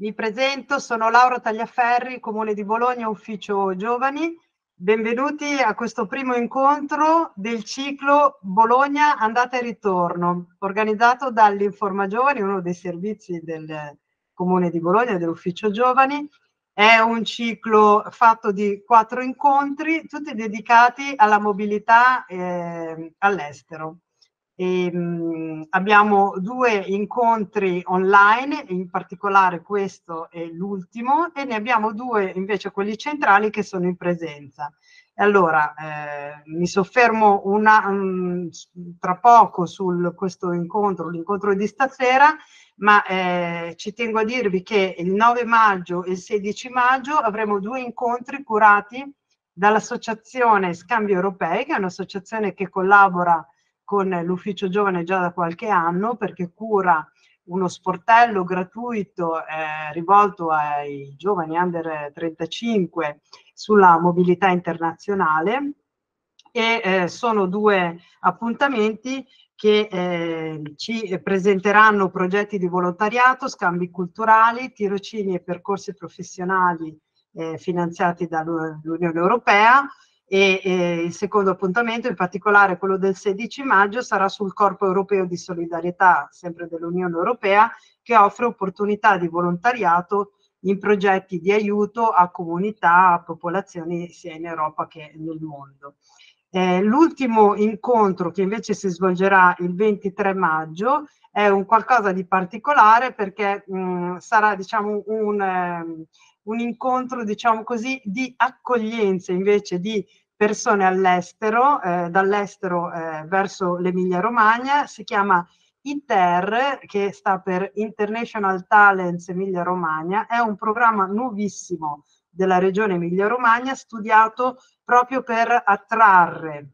Mi presento, sono Laura Tagliaferri, Comune di Bologna, Ufficio Giovani. Benvenuti a questo primo incontro del ciclo Bologna Andata e Ritorno, organizzato dall'Informa Giovani, uno dei servizi del Comune di Bologna, dell'Ufficio Giovani. È un ciclo fatto di quattro incontri, tutti dedicati alla mobilità eh, all'estero. E, ehm, abbiamo due incontri online, in particolare questo è l'ultimo, e ne abbiamo due invece quelli centrali che sono in presenza. allora eh, mi soffermo una, mh, mm, tra poco su questo incontro, l'incontro di stasera, ma eh, ci tengo a dirvi che il 9 maggio e il 16 maggio avremo due incontri curati dall'associazione Scambi Europei, che è un'associazione che collabora con l'ufficio giovane già da qualche anno perché cura uno sportello gratuito eh, rivolto ai giovani under 35 sulla mobilità internazionale e eh, sono due appuntamenti che eh, ci presenteranno progetti di volontariato, scambi culturali, tirocini e percorsi professionali eh, finanziati dall'Unione Europea e, e, il secondo appuntamento, in particolare quello del 16 maggio, sarà sul Corpo Europeo di Solidarietà, sempre dell'Unione Europea, che offre opportunità di volontariato in progetti di aiuto a comunità, a popolazioni sia in Europa che nel mondo. Eh, l'ultimo incontro che invece si svolgerà il 23 maggio è un qualcosa di particolare perché mh, sarà diciamo un... Eh, un incontro, diciamo così, di accoglienza invece di persone all'estero, eh, dall'estero eh, verso l'Emilia Romagna, si chiama ITER, che sta per International Talents Emilia Romagna, è un programma nuovissimo della regione Emilia Romagna, studiato proprio per attrarre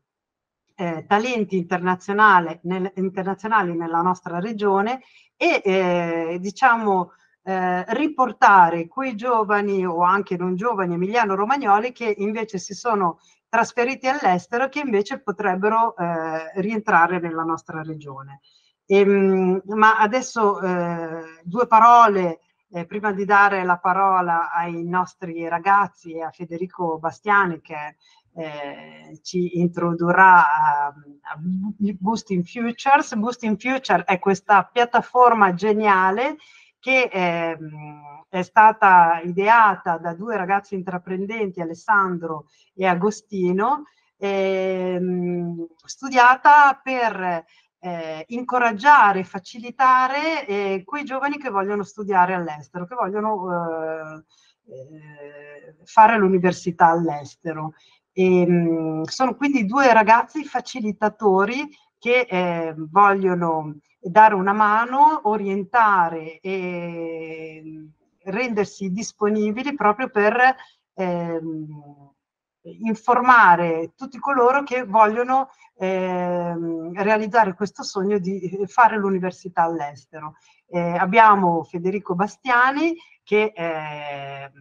eh, talenti internazionali, nel, internazionali nella nostra regione e eh, diciamo eh, riportare quei giovani o anche non giovani emiliano-romagnoli che invece si sono trasferiti all'estero che invece potrebbero eh, rientrare nella nostra regione. E, ehm, ma adesso eh, due parole eh, prima di dare la parola ai nostri ragazzi e a Federico Bastiani che eh, ci introdurrà a, a ehm, Boosting Futures. Boosting Future è questa piattaforma geniale che eh, è stata ideata da due ragazzi intraprendenti, Alessandro e Agostino, eh, studiata per eh, incoraggiare e facilitare eh, quei giovani che vogliono studiare all'estero, che vogliono eh, eh, fare l'università all'estero. E, ehm, mh, sono quindi due ragazzi facilitatori che vogliono dare una mano, orientare e rendersi disponibili proprio per ehm, informare tutti coloro che vogliono ehm, realizzare questo sogno di fare l'università all'estero. Eh, abbiamo Federico Bastiani che eh,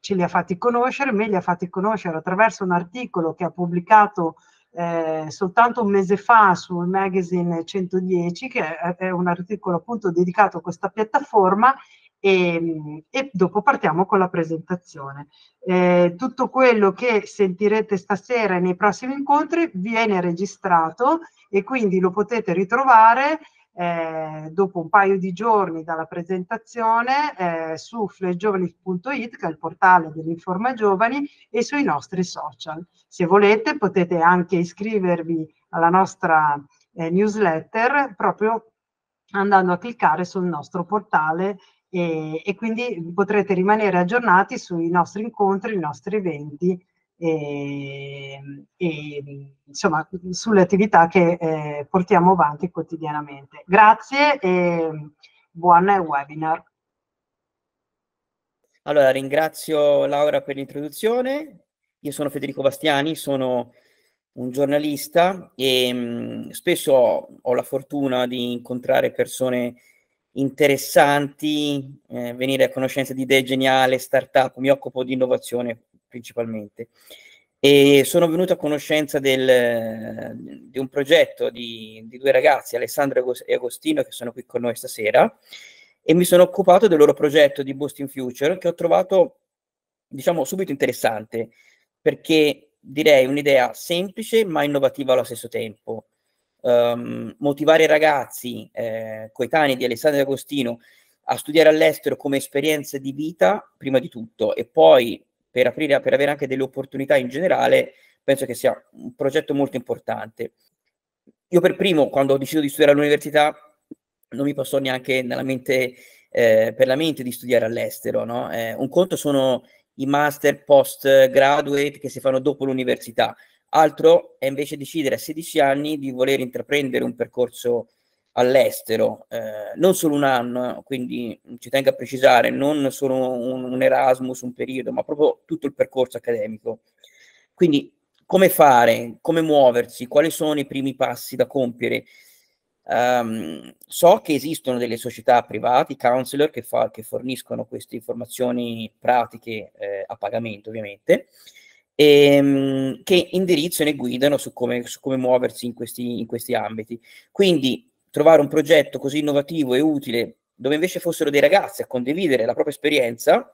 ce li ha fatti conoscere, me li ha fatti conoscere attraverso un articolo che ha pubblicato eh, soltanto un mese fa sul magazine 110, che è, è un articolo appunto dedicato a questa piattaforma, e, ehm, e, dopo partiamo con la presentazione. Eh, tutto quello che sentirete stasera e nei prossimi incontri viene registrato e quindi lo potete ritrovare eh, dopo un paio di giorni dalla presentazione eh, su flegiovani.it, che è il portale dell'Informa Giovani, e sui nostri social. Se volete potete anche iscrivervi alla nostra eh, newsletter proprio andando a cliccare sul nostro portale e, e quindi potrete rimanere aggiornati sui nostri incontri, i nostri eventi e, ehm, e insomma, sulle attività che eh, portiamo avanti quotidianamente. Grazie e buon webinar. Allora, ringrazio Laura per l'introduzione. Io sono Federico Bastiani, sono un giornalista e mh, mm, spesso ho, ho, la fortuna di incontrare persone interessanti, eh, venire a conoscenza di idee geniali, start-up, mi occupo di innovazione principalmente. E sono venuto a conoscenza del, di un progetto di, di due ragazzi, Alessandro e Agostino, che sono qui con noi stasera, e mi sono occupato del loro progetto di Boosting Future, che ho trovato, diciamo, subito interessante, perché direi un'idea semplice ma innovativa allo stesso tempo. Um, motivare i ragazzi eh, coetanei di Alessandro e Agostino a studiare all'estero come esperienza di vita, prima di tutto, e poi per, aprire, per avere anche delle opportunità in generale, penso che sia un progetto molto importante. Io per primo, quando ho deciso di studiare all'università, non mi passò neanche mente, eh, per la mente di studiare all'estero. No? Eh, un conto sono i master post graduate che si fanno dopo l'università, altro è invece decidere a 16 anni di voler intraprendere un percorso all'estero, eh, non solo un anno, quindi ci tengo a precisare, non solo un, un, Erasmus, un periodo, ma proprio tutto il percorso accademico. Quindi come fare, come muoversi, quali sono i primi passi da compiere. Um, so che esistono delle società private, counselor, che, fa, che forniscono queste informazioni pratiche eh, a pagamento ovviamente, ehm, che indirizzano e guidano su come, su come muoversi in questi, in questi ambiti. Quindi trovare un progetto così innovativo e utile dove invece fossero dei ragazzi a condividere la propria esperienza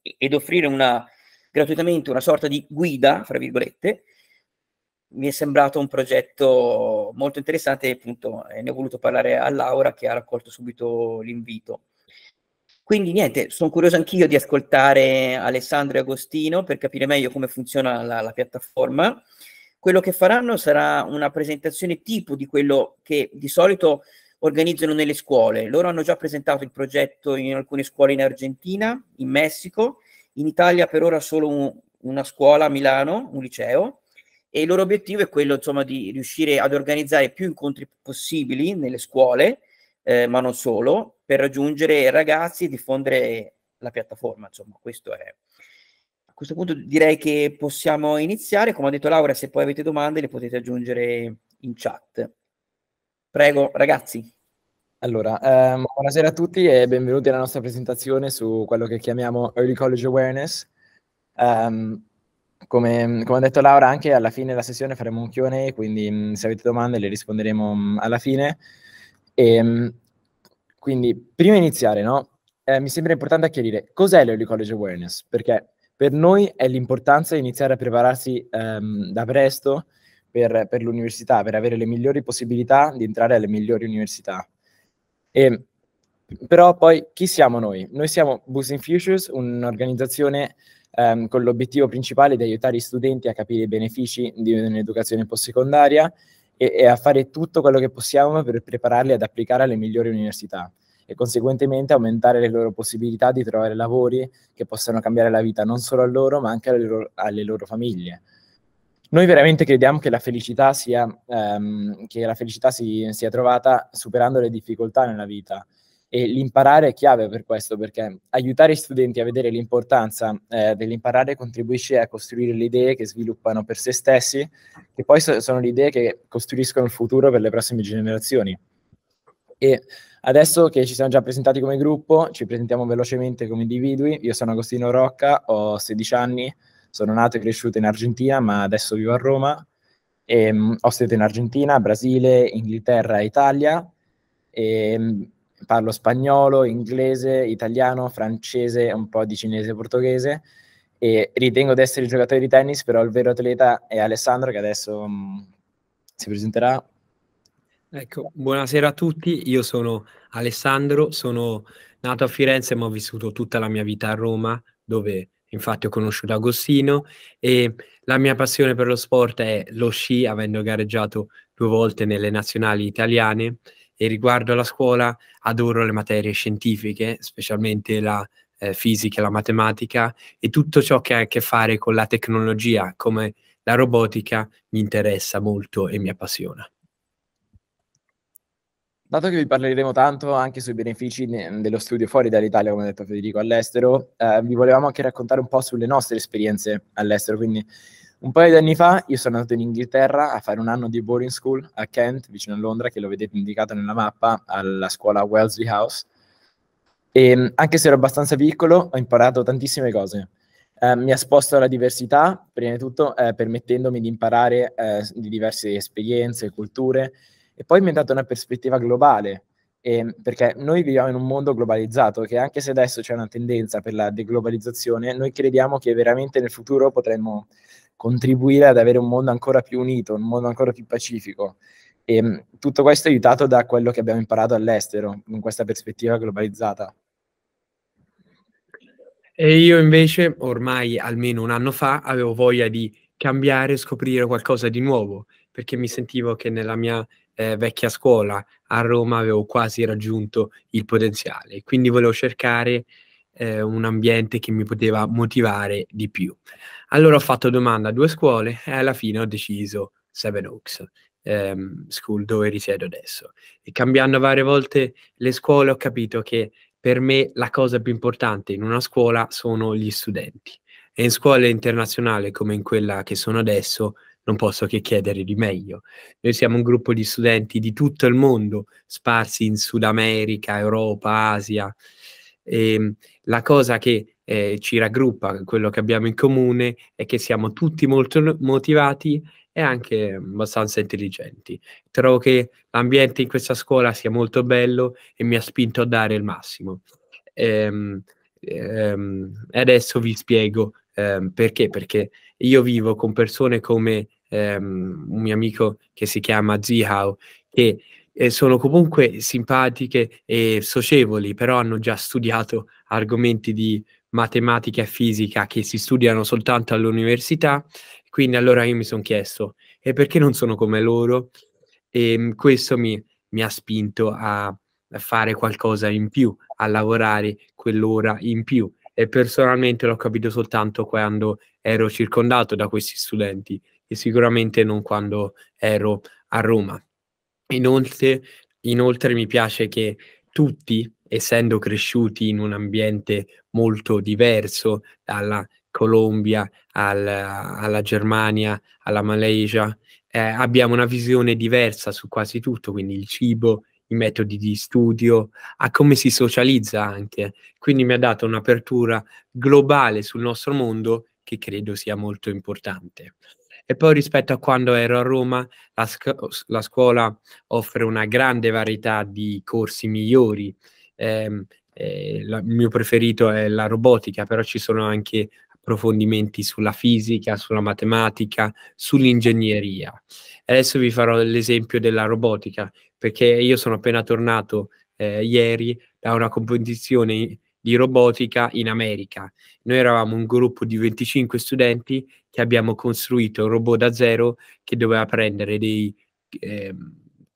ed offrire una, gratuitamente una sorta di guida, fra virgolette, mi è sembrato un progetto molto interessante e appunto eh, ne ho voluto parlare a Laura che ha raccolto subito l'invito. Quindi niente, sono curioso anch'io di ascoltare Alessandro e Agostino per capire meglio come funziona la, la piattaforma quello che faranno sarà una presentazione tipo di quello che di solito organizzano nelle scuole. Loro hanno già presentato il progetto in alcune scuole in Argentina, in Messico, in Italia per ora solo un, una scuola a Milano, un liceo, e il loro obiettivo è quello insomma di riuscire ad organizzare più incontri possibili nelle scuole, eh, ma non solo, per raggiungere ragazzi e diffondere la piattaforma. Insomma, questo è questo punto direi che possiamo iniziare. Come ha detto Laura, se poi avete domande le potete aggiungere in chat. Prego, ragazzi. Allora, ehm, buonasera a tutti e benvenuti alla nostra presentazione su quello che chiamiamo Early College Awareness. Um, come, come, ha detto Laura, anche alla fine della sessione faremo un Q&A, quindi mm, se avete domande le risponderemo mm, alla fine. E, ehm, quindi, prima di iniziare, no? eh, mi sembra importante chiarire cos'è l'Early College Awareness, perché per noi è l'importanza di iniziare a prepararsi ehm, da presto per, per l'università, per avere le migliori possibilità di entrare alle migliori università. E però poi chi siamo noi? Noi siamo Boosting Futures, un'organizzazione ehm, con l'obiettivo principale di aiutare gli studenti a capire i benefici di un'educazione postsecondaria e, e, a fare tutto quello che possiamo per prepararli ad applicare alle migliori università e conseguentemente aumentare le loro possibilità di trovare lavori che possano cambiare la vita non solo a loro ma anche alle loro, alle loro famiglie. Noi veramente crediamo che la felicità, sia, ehm, che la felicità si, sia trovata superando le difficoltà nella vita e l'imparare è chiave per questo perché aiutare gli studenti a vedere l'importanza eh, dell'imparare contribuisce a costruire le idee che sviluppano per se stessi che poi so- sono le idee che costruiscono il futuro per le prossime generazioni e Adesso che ci siamo già presentati come gruppo, ci presentiamo velocemente come individui. Io sono Agostino Rocca, ho 16 anni, sono nato e cresciuto in Argentina, ma adesso vivo a Roma. E, ehm, mh, ho sede in Argentina, Brasile, Inghilterra, Italia. E, ehm, mh, parlo spagnolo, inglese, italiano, francese, un po' di cinese e portoghese. E ritengo di essere giocatore di tennis, però il vero atleta è Alessandro che adesso mh, mm, si presenterà. Ecco, buonasera a tutti, io sono Alessandro, sono nato a Firenze ma ho vissuto tutta la mia vita a Roma, dove infatti ho conosciuto Agostino e la mia passione per lo sport è lo sci, avendo gareggiato due volte nelle nazionali italiane e riguardo alla scuola adoro le materie scientifiche, specialmente la eh, fisica, la matematica e tutto ciò che ha a che fare con la tecnologia, come la robotica, mi interessa molto e mi appassiona. Dato che vi parleremo tanto anche sui benefici dello studio fuori dall'Italia, come ha detto Federico, all'estero, eh, vi volevamo anche raccontare un po' sulle nostre esperienze all'estero. Quindi, un paio di anni fa io sono andato in Inghilterra a fare un anno di boarding school a Kent, vicino a Londra, che lo vedete indicato nella mappa, alla scuola Wellesley House. E anche se ero abbastanza piccolo, ho imparato tantissime cose. Eh, mi ha sposto alla diversità, prima di tutto eh, permettendomi di imparare eh, di diverse esperienze, e culture, e poi mi ha dato una prospettiva globale, eh, perché noi viviamo in un mondo globalizzato che anche se adesso c'è una tendenza per la deglobalizzazione, noi crediamo che veramente nel futuro potremmo contribuire ad avere un mondo ancora più unito, un mondo ancora più pacifico. E ehm, tutto questo è aiutato da quello che abbiamo imparato all'estero, in questa prospettiva globalizzata. E io invece, ormai almeno un anno fa, avevo voglia di cambiare, scoprire qualcosa di nuovo, perché mi sentivo che nella mia eh, vecchia scuola a Roma avevo quasi raggiunto il potenziale, quindi volevo cercare eh, un ambiente che mi poteva motivare di più. Allora ho fatto domanda a due scuole e alla fine ho deciso Seven Oaks, ehm, school dove risiedo adesso. E cambiando varie volte le scuole ho capito che per me la cosa più importante in una scuola sono gli studenti. E in scuole internazionali come in quella che sono adesso non posso che chiedere di meglio. Noi siamo un gruppo di studenti di tutto il mondo, sparsi in Sud America, Europa, Asia. E ehm, la cosa che eh, ci raggruppa, quello che abbiamo in comune, è che siamo tutti molto motivati e anche abbastanza intelligenti. Trovo che l'ambiente in questa scuola sia molto bello e mi ha spinto a dare il massimo. Ehm, ehm, adesso vi spiego ehm, perché, perché io vivo con persone come ehm, un mio amico che si chiama Zihao, che eh, sono comunque simpatiche e socievoli, però hanno già studiato argomenti di matematica e fisica che si studiano soltanto all'università. Quindi allora io mi sono chiesto, e perché non sono come loro? E ehm, questo mi, mi ha spinto a fare qualcosa in più, a lavorare quell'ora in più. E personalmente l'ho capito soltanto quando ero circondato da questi studenti e sicuramente non quando ero a Roma. Inoltre, inoltre mi piace che tutti, essendo cresciuti in un ambiente molto diverso, dalla Colombia al, alla Germania, alla Malaysia, eh, abbiamo una visione diversa su quasi tutto, quindi il cibo, i metodi di studio, a come si socializza anche. Quindi mi ha dato un'apertura globale sul nostro mondo che credo sia molto importante. E poi rispetto a quando ero a Roma, la, sc- la scuola offre una grande varietà di corsi migliori. Eh, eh, la, il mio preferito è la robotica, però ci sono anche approfondimenti sulla fisica, sulla matematica, sull'ingegneria. Adesso vi farò l'esempio della robotica, perché io sono appena tornato eh, ieri da una competizione di robotica in America. Noi eravamo un gruppo di 25 studenti che abbiamo costruito un robot da zero che doveva prendere dei eh,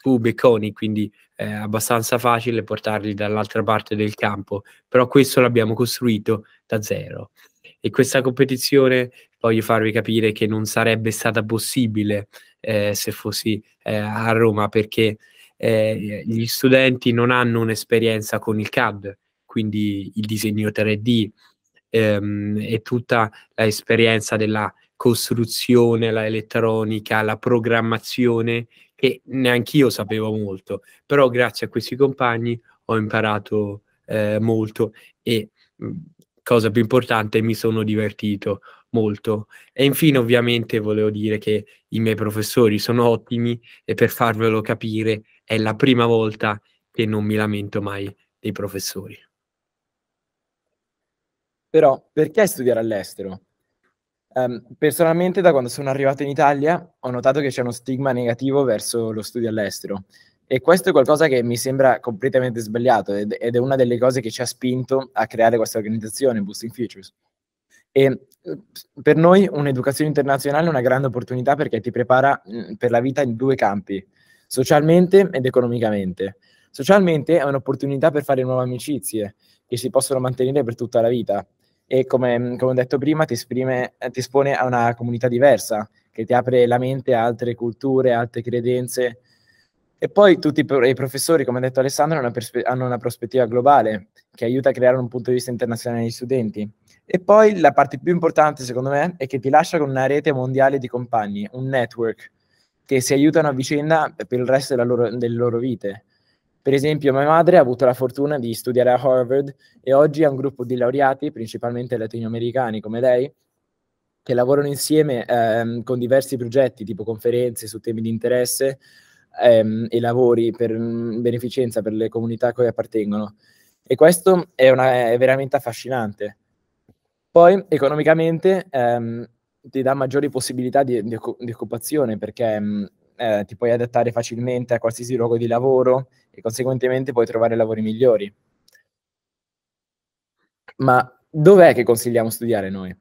cubi e coni, quindi eh, abbastanza facile portarli dall'altra parte del campo, però questo l'abbiamo costruito da zero. E questa competizione voglio farvi capire che non sarebbe stata possibile eh, se fossi eh, a Roma perché eh, gli studenti non hanno un'esperienza con il CAD, quindi il disegno 3D ehm, e tutta l'esperienza della costruzione, la elettronica, la programmazione, che neanche io sapevo molto, però grazie a questi compagni ho imparato eh, molto e mm, cosa più importante mi sono divertito molto. E infine ovviamente volevo dire che i miei professori sono ottimi e per farvelo capire è la prima volta che non mi lamento mai dei professori. Però perché studiare all'estero? Um, personalmente da quando sono arrivato in Italia ho notato che c'è uno stigma negativo verso lo studio all'estero e questo è qualcosa che mi sembra completamente sbagliato ed, ed è una delle cose che ci ha spinto a creare questa organizzazione, Boosting Futures. E eh, per noi un'educazione internazionale è una grande opportunità perché ti prepara mm, per la vita in due campi, socialmente ed economicamente. Socialmente è un'opportunità per fare nuove amicizie che si possono mantenere per tutta la vita e come, come ho detto prima ti, esprime, eh, ti espone a una comunità diversa che ti apre la mente a altre culture, altre credenze. E poi tutti i professori, come ha detto Alessandro, hanno una, perspe- hanno una, prospettiva globale che aiuta a creare un punto di vista internazionale negli studenti. E poi la parte più importante, secondo me, è che ti lascia con una rete mondiale di compagni, un network, che si aiutano a vicenda per il resto loro, delle loro vite. Per esempio, mia madre ha avuto la fortuna di studiare a Harvard e oggi ha un gruppo di laureati, principalmente latinoamericani come lei, che lavorano insieme ehm, con diversi progetti, tipo conferenze su temi di interesse ehm, e lavori per mm, beneficenza per le comunità a cui appartengono. E questo è, una, è veramente affascinante. Poi, economicamente, ehm, ti dà maggiori possibilità di, di, di occupazione perché mm, eh, ti puoi adattare facilmente a qualsiasi luogo di lavoro e conseguentemente puoi trovare lavori migliori. Ma dov'è che consigliamo studiare noi?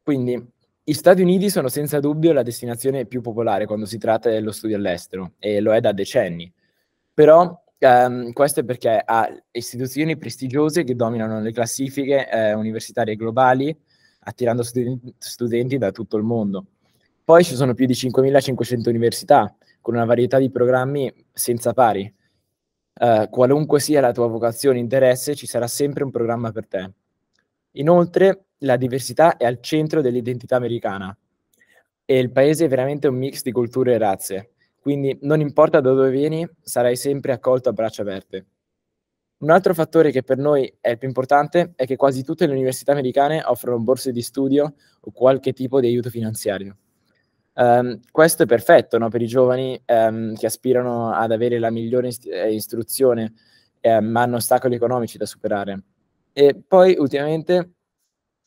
Quindi gli Stati Uniti sono senza dubbio la destinazione più popolare quando si tratta dello studio all'estero e lo è da decenni. Però Um, questo è perché ha istituzioni prestigiose che dominano le classifiche eh, universitarie globali, attirando studen- studenti da tutto il mondo. Poi ci sono più di 5.500 università, con una varietà di programmi senza pari, eh, qualunque sia la tua vocazione o interesse, ci sarà sempre un programma per te. Inoltre, la diversità è al centro dell'identità americana e il paese è veramente un mix di culture e razze, quindi non importa da dove vieni, sarai sempre accolto a braccia aperte. Un altro fattore che per noi è il più importante è che quasi tutte le università americane offrono borse di studio o qualche tipo di aiuto finanziario. Um, questo è perfetto no? per i giovani um, che aspirano ad avere la migliore ist- eh, istruzione, eh, ma hanno ostacoli economici da superare. E poi ultimamente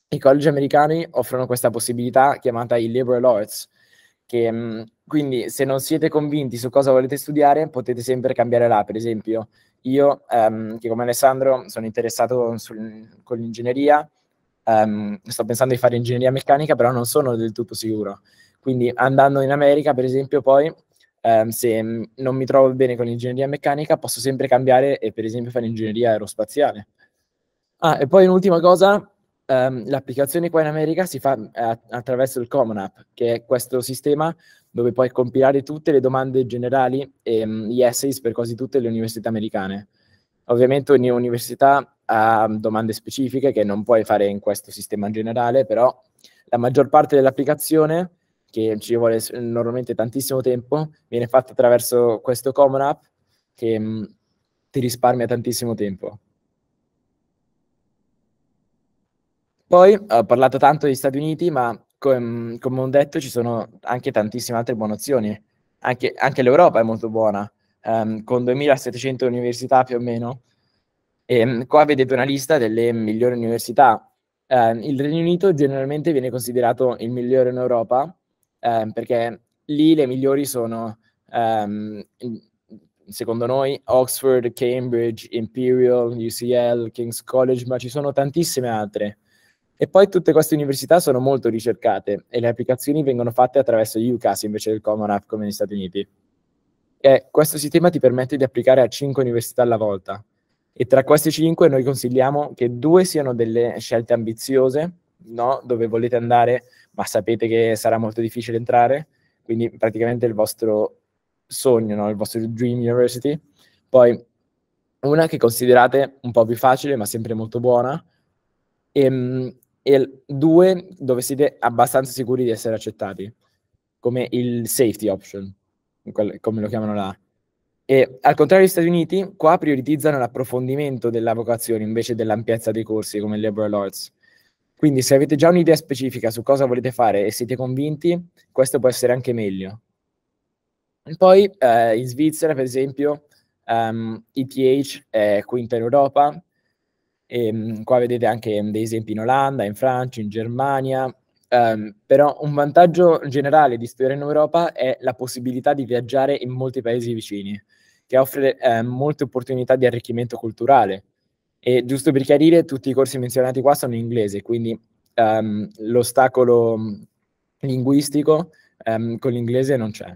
i college americani offrono questa possibilità chiamata il liberal arts, che um, quindi se non siete convinti su cosa volete studiare potete sempre cambiare là, per esempio io ehm, che come Alessandro sono interessato sul, con l'ingegneria, sto pensando di fare ingegneria meccanica, però non sono del tutto sicuro. Quindi andando in America, per esempio, poi ehm, se mm, non mi trovo bene con l'ingegneria meccanica, posso sempre cambiare e per esempio fare ingegneria aerospaziale. Ah, e poi un'ultima cosa, ehm, l'applicazione qua in America si fa eh, attraverso il Common App, che è questo sistema dove puoi compilare tutte le domande generali e mh, mm, gli essays per quasi tutte le università americane. Ovviamente ogni università ha domande specifiche che non puoi fare in questo sistema generale, però la maggior parte dell'applicazione che ci vuole normalmente tantissimo tempo, viene fatta attraverso questo Common App che mh, mm, ti risparmia tantissimo tempo. Poi ho parlato tanto degli Stati Uniti, ma com, come ho detto ci sono anche tantissime altre buone opzioni. Anche, anche l'Europa è molto buona, um, con 2700 università più o meno. E mm, qua vedete una lista delle migliori università. Um, il Regno Unito generalmente viene considerato il migliore in Europa, eh, perché lì le migliori sono, ehm, secondo noi, Oxford, Cambridge, Imperial, UCL, King's College, ma ci sono tantissime altre. E poi tutte queste università sono molto ricercate e le applicazioni vengono fatte attraverso UCAS invece del Common App come negli Stati Uniti. E questo sistema ti permette di applicare a 5 università alla volta e tra queste 5 noi consigliamo che due siano delle scelte ambiziose, no? dove volete andare ma sapete che sarà molto difficile entrare, quindi praticamente il vostro sogno, no? il vostro Dream University. Poi una che considerate un po' più facile, ma sempre molto buona, ehm, e, e due dove siete abbastanza sicuri di essere accettati, come il safety option, come lo chiamano là. E al contrario degli Stati Uniti, qua prioritizzano l'approfondimento della vocazione invece dell'ampiezza dei corsi come il liberal arts. Quindi se avete già un'idea specifica su cosa volete fare e siete convinti, questo può essere anche meglio. poi eh, in Svizzera, per esempio, um, ehm, ETH è quinta in Europa, e, um, qua vedete anche um, dei esempi in Olanda, in Francia, in Germania, um, però un vantaggio generale di studiare in Europa è la possibilità di viaggiare in molti paesi vicini, che offre eh, molte opportunità di arricchimento culturale, e giusto per chiarire, tutti i corsi menzionati qua sono in inglese, quindi um, l'ostacolo linguistico um, con l'inglese non c'è.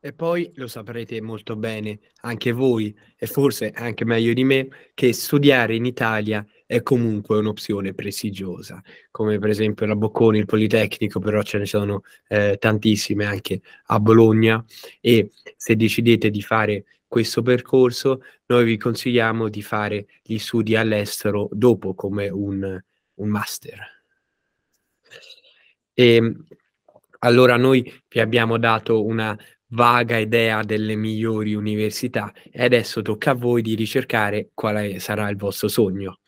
E poi lo saprete molto bene anche voi, e forse anche meglio di me, che studiare in Italia è comunque un'opzione prestigiosa, come per esempio la Bocconi, il Politecnico, però ce ne sono eh, tantissime anche a Bologna. E se decidete di fare questo percorso, noi vi consigliamo di fare gli studi all'estero dopo come un, un master. E, ehm, allora noi vi abbiamo dato una vaga idea delle migliori università e adesso tocca a voi di ricercare quale sarà il vostro sogno.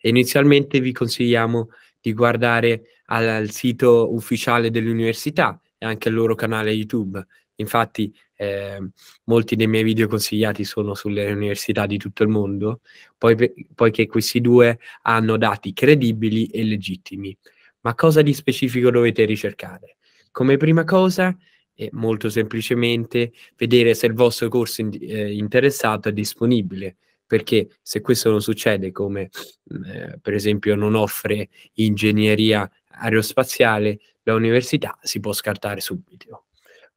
Inizialmente vi consigliamo di guardare al, al sito ufficiale dell'università e anche il loro canale YouTube. Infatti eh, molti dei miei video consigliati sono sulle università di tutto il mondo, poi, poiché questi due hanno dati credibili e legittimi. Ma cosa di specifico dovete ricercare? Come prima cosa, eh, molto semplicemente, vedere se il vostro corso in, eh, interessato è disponibile perché se questo non succede, come mm, eh, per esempio non offre ingegneria aerospaziale, la università si può scartare subito.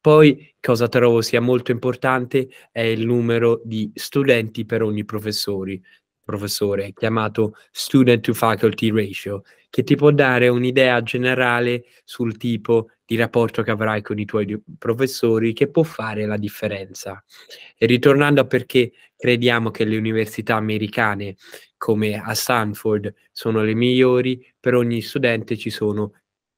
Poi cosa trovo sia molto importante è il numero di studenti per ogni professore, professore chiamato student to faculty ratio, che ti può dare un'idea generale sul tipo di rapporto che avrai con i tuoi professori che può fare la differenza. E ritornando a perché crediamo che le università americane come a Stanford sono le migliori, per ogni studente ci sono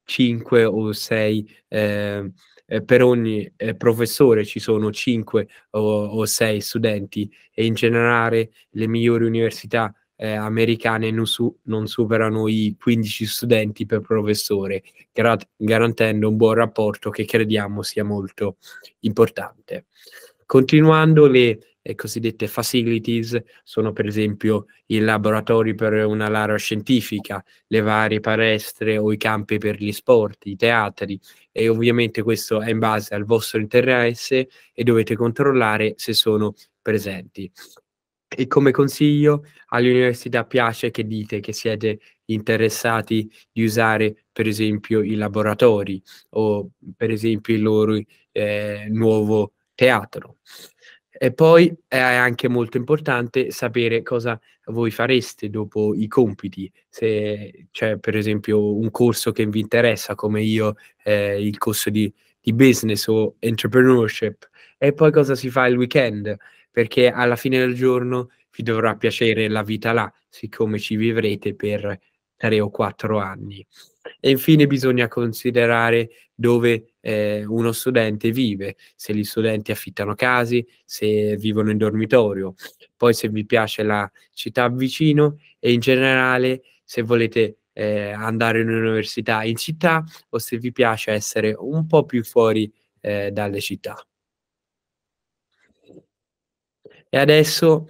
5 o 6 eh, eh, per ogni eh, professore ci sono 5 o, 6 studenti e in generale le migliori università eh, americane non, su- non, superano i 15 studenti per professore, gra- garantendo un buon rapporto che crediamo sia molto importante. Continuando le eh, cosiddette facilities sono per esempio i laboratori per una laurea scientifica, le varie palestre o i campi per gli sport, i teatri e ovviamente questo è in base al vostro interesse e dovete controllare se sono presenti. E come consiglio all'università piace che dite che siete interessati di usare per esempio i laboratori o per esempio il loro eh, nuovo teatro. E poi è anche molto importante sapere cosa voi fareste dopo i compiti, se c'è cioè, per esempio un corso che vi interessa come io, eh, il corso di, di business o entrepreneurship, e poi cosa si fa il weekend, perché alla fine del giorno vi dovrà piacere la vita là, siccome ci vivrete per tre o quattro anni. E infine bisogna considerare dove eh, uno studente vive, se gli studenti affittano case, se vivono in dormitorio, poi se vi piace la città vicino e in generale se volete eh, andare in università in città o se vi piace essere un po' più fuori eh, dalle città. E adesso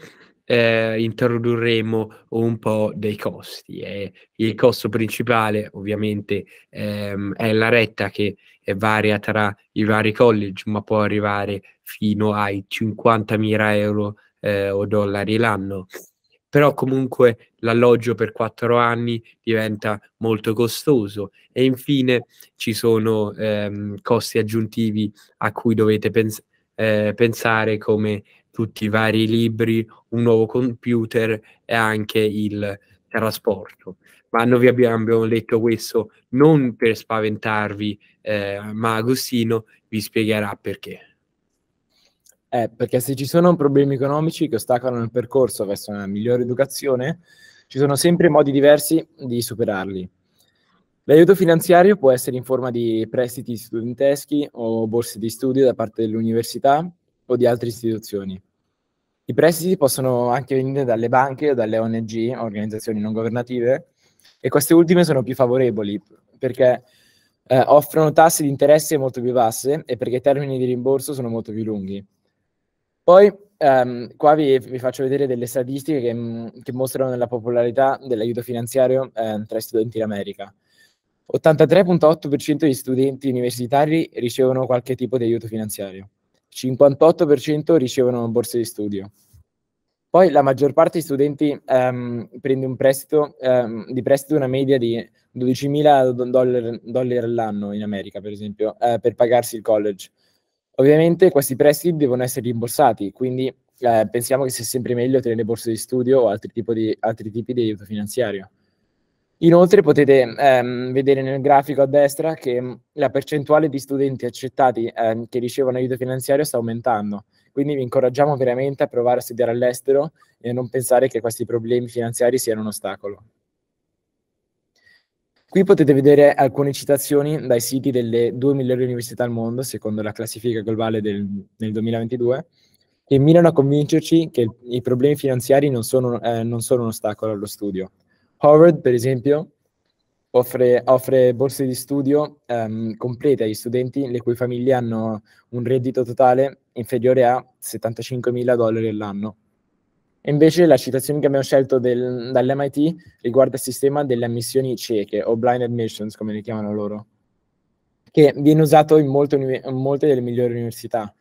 eh, introdurremo un po' dei costi. E eh. il costo principale ovviamente ehm, è la retta che varia tra i vari college, ma può arrivare fino ai 50.000 euro eh, o dollari l'anno. Però comunque l'alloggio per quattro anni diventa molto costoso e infine ci sono ehm, costi aggiuntivi a cui dovete pens- eh, pensare come tutti i vari libri, un nuovo computer e anche il trasporto. Ma noi vi abbiamo, abbiamo detto questo non per spaventarvi, eh, ma Agostino vi spiegherà perché. Eh, perché se ci sono problemi economici che ostacolano il percorso verso una migliore educazione, ci sono sempre modi diversi di superarli. L'aiuto finanziario può essere in forma di prestiti studenteschi o borse di studio da parte dell'università o di altre istituzioni. I prestiti possono anche venire dalle banche o dalle ONG, organizzazioni non governative, e queste ultime sono più favorevoli perché eh, offrono tassi di interesse molto più basse e perché i termini di rimborso sono molto più lunghi. Poi ehm, qua vi, vi, faccio vedere delle statistiche che, mm, che mostrano la popolarità dell'aiuto finanziario eh, tra i studenti in America. 83.8% degli studenti universitari ricevono qualche tipo di aiuto finanziario. 58% ricevono borse di studio. Poi la maggior parte degli studenti ehm, prende un prestito, ehm, di prestito una media di 12.000 dollari, dollari all'anno in America, per esempio, eh, per pagarsi il college. Ovviamente questi prestiti devono essere rimborsati, quindi eh, pensiamo che sia sempre meglio tenere borse di studio o altri, di, altri tipi di aiuto finanziario. Inoltre potete ehm, vedere nel grafico a destra che mm, la percentuale di studenti accettati ehm, che ricevono aiuto finanziario sta aumentando, quindi vi incoraggiamo veramente a provare a studiare all'estero e a non pensare che questi problemi finanziari siano un ostacolo. Qui potete vedere alcune citazioni dai siti delle due migliori università al mondo, secondo la classifica globale del, del 2022, che mirano a convincerci che i problemi finanziari non sono, eh, non sono un ostacolo allo studio, Harvard, per esempio, offre, offre borse di studio ehm, complete agli studenti le cui famiglie hanno un reddito totale inferiore a 75.000 dollari all'anno. invece la citazione che abbiamo scelto del, dall'MIT riguarda il sistema delle ammissioni cieche, o blind admissions come le chiamano loro, che viene usato in molte, in molte delle migliori università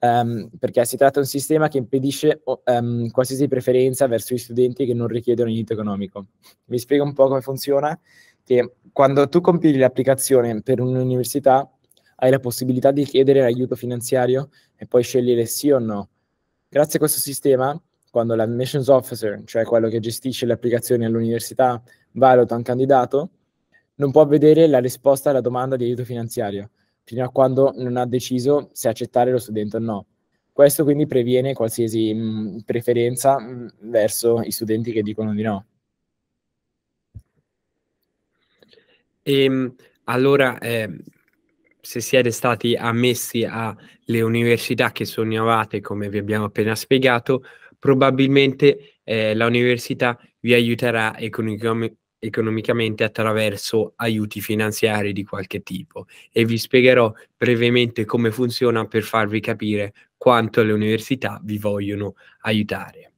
um, perché si tratta di un sistema che impedisce um, qualsiasi preferenza verso gli studenti che non richiedono aiuto economico. Vi spiego un po' come funziona, che quando tu compili l'applicazione per un'università hai la possibilità di chiedere aiuto finanziario e poi scegliere sì o no. Grazie a questo sistema, quando l'admissions officer, cioè quello che gestisce le applicazioni all'università, valuta un candidato, non può vedere la risposta alla domanda di aiuto finanziario, fino a quando non ha deciso se accettare lo studente o no. Questo quindi previene qualsiasi mh, mm, preferenza mh, mm, verso i studenti che dicono di no. E, ehm, allora, eh, se siete stati ammessi alle università che sognavate, come vi abbiamo appena spiegato, probabilmente eh, università vi aiuterà economicamente economicamente attraverso aiuti finanziari di qualche tipo e vi spiegherò brevemente come funziona per farvi capire quanto le università vi vogliono aiutare.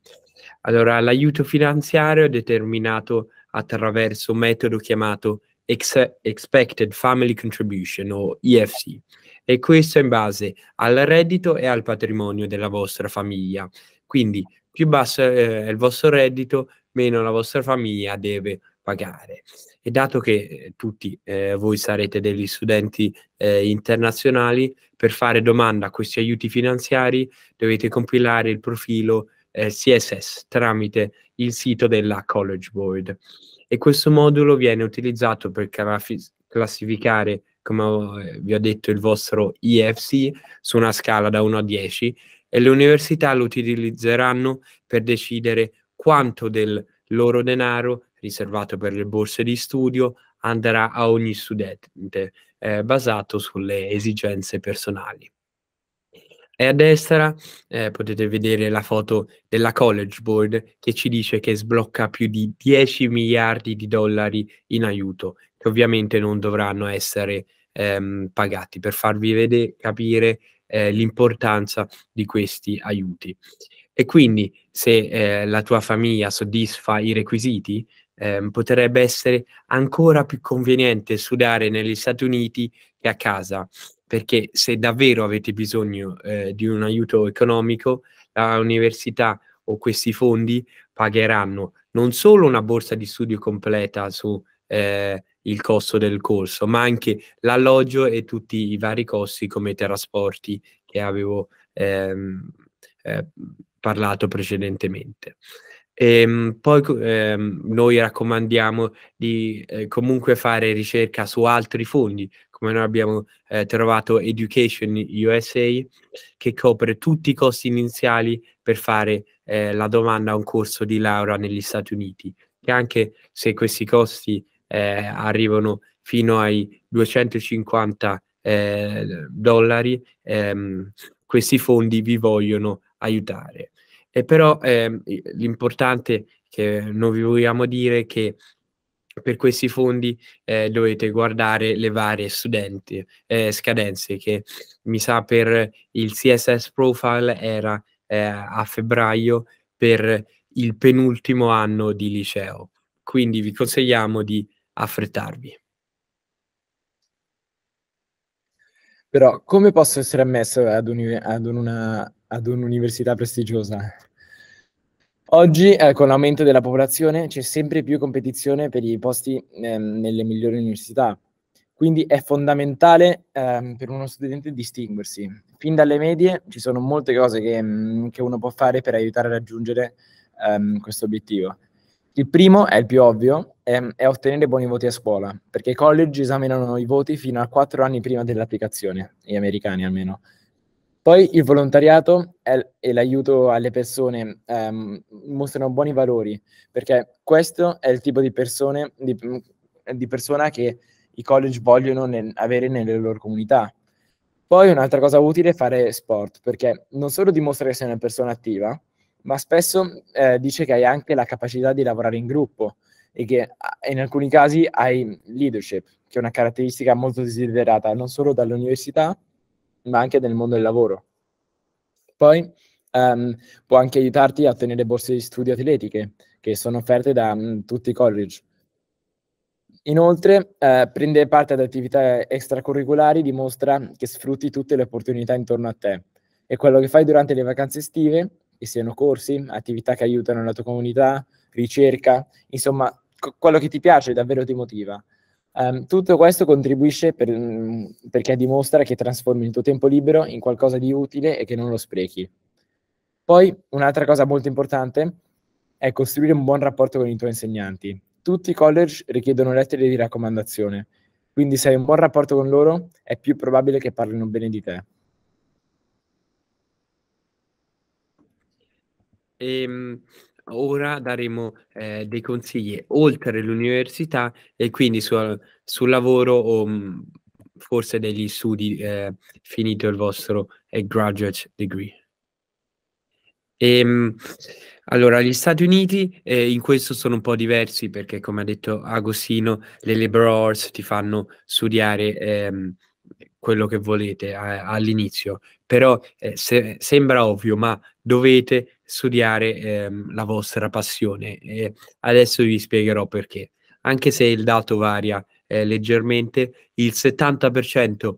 Allora, l'aiuto finanziario è determinato attraverso un metodo chiamato Ex- Expected Family Contribution o EFC e questo è in base al reddito e al patrimonio della vostra famiglia. Quindi più basso eh, è il vostro reddito, meno la vostra famiglia deve pagare. E dato che eh, tutti eh, voi sarete degli studenti eh, internazionali, per fare domanda a questi aiuti finanziari dovete compilare il profilo eh, CSS tramite il sito della College Board. E questo modulo viene utilizzato per classificare, come eh, vi ho detto, il vostro IFC su una scala da 1 a 10 e le università lo utilizzeranno per decidere quanto del loro denaro riservato per le borse di studio andrà a ogni studente, eh, basato sulle esigenze personali. E a destra eh, potete vedere la foto della College Board che ci dice che sblocca più di 10 miliardi di dollari in aiuto, che ovviamente non dovranno essere ehm, pagati, per farvi vede- capire eh, l'importanza di questi aiuti. E quindi se eh, la tua famiglia soddisfa i requisiti, ehm, potrebbe essere ancora più conveniente studiare negli Stati Uniti che a casa, perché se davvero avete bisogno eh, di un aiuto economico, la università o questi fondi pagheranno non solo una borsa di studio completa su eh, il costo del corso, ma anche l'alloggio e tutti i vari costi come i trasporti che avevo ehm, eh, parlato precedentemente. E ehm, poi ehm, noi raccomandiamo di eh, comunque fare ricerca su altri fondi, come noi abbiamo eh, trovato Education USA, che copre tutti i costi iniziali per fare eh, la domanda a un corso di laurea negli Stati Uniti, che anche se questi costi eh, arrivano fino ai 250 eh, dollari, ehm, questi fondi vi vogliono aiutare. E però eh, l'importante che non vi vogliamo dire è che per questi fondi eh, dovete guardare le varie studenti, eh, scadenze che mi sa per il CSS profile era eh, a febbraio per il penultimo anno di liceo. Quindi vi consigliamo di affrettarvi. Però come posso essere ammesso ad, un, ad una ad un'università prestigiosa. Oggi, eh, con l'aumento della popolazione, c'è sempre più competizione per i posti eh, nelle migliori università. Quindi è fondamentale eh, per uno studente distinguersi. Fin dalle medie ci sono molte cose che, mm, che uno può fare per aiutare a raggiungere ehm, questo obiettivo. Il primo è il più ovvio, è, è, ottenere buoni voti a scuola, perché i college esaminano i voti fino a quattro anni prima dell'applicazione, gli americani almeno. Poi il volontariato è, e l'aiuto alle persone ehm, mostrano buoni valori, perché questo è il tipo di, persone, di, mm, di persona che i college vogliono nel, avere nelle loro comunità. Poi un'altra cosa utile è fare sport, perché non solo dimostra che sei una persona attiva, ma spesso eh, dice che hai anche la capacità di lavorare in gruppo e che in alcuni casi hai leadership, che è una caratteristica molto desiderata non solo dall'università, ma anche nel mondo del lavoro. Poi um, può anche aiutarti a ottenere borse di studio atletiche che sono offerte da um, tutti i college. Inoltre, eh, prendere parte ad attività extracurriculari dimostra che sfrutti tutte le opportunità intorno a te e quello che fai durante le vacanze estive, che siano corsi, attività che aiutano la tua comunità, ricerca, insomma, co- quello che ti piace davvero ti motiva. Um, tutto questo contribuisce per, mm, perché dimostra che trasformi il tuo tempo libero in qualcosa di utile e che non lo sprechi. Poi un'altra cosa molto importante è costruire un buon rapporto con i tuoi insegnanti. Tutti i college richiedono lettere di raccomandazione, quindi se hai un buon rapporto con loro è più probabile che parlino bene di te. Ehm, ora daremo eh, dei consigli oltre l'università e quindi su, sul lavoro o mm, forse degli studi eh, finito il vostro eh, graduate degree. E, ehm, allora, gli Stati Uniti eh, in questo sono un po' diversi perché, come ha detto Agostino, le liberal arts ti fanno studiare ehm, quello che volete eh, all'inizio però eh, se, sembra ovvio, ma dovete studiare ehm, la vostra passione. E adesso vi spiegherò perché. Anche se il dato varia eh, leggermente, il 70%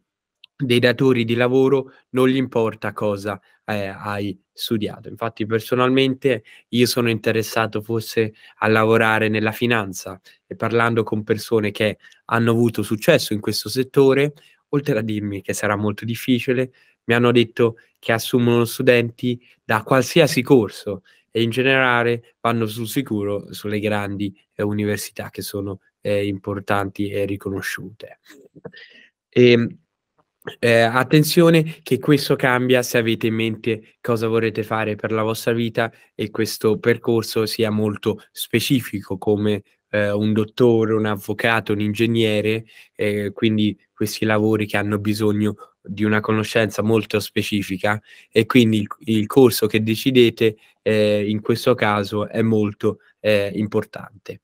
dei datori di lavoro non gli importa cosa eh, hai studiato. Infatti, personalmente io sono interessato forse a lavorare nella finanza e parlando con persone che hanno avuto successo in questo settore, oltre a dirmi che sarà molto difficile, mi hanno detto che assumono studenti da qualsiasi corso e in generale vanno sul sicuro sulle grandi eh, università che sono eh, importanti e riconosciute. E, ehm, eh, attenzione che questo cambia se avete in mente cosa vorrete fare per la vostra vita e questo percorso sia molto specifico come eh, un dottore, un avvocato, un ingegnere, eh, quindi questi lavori che hanno bisogno di una conoscenza molto specifica e quindi il, il corso che decidete eh, in questo caso è molto eh, importante.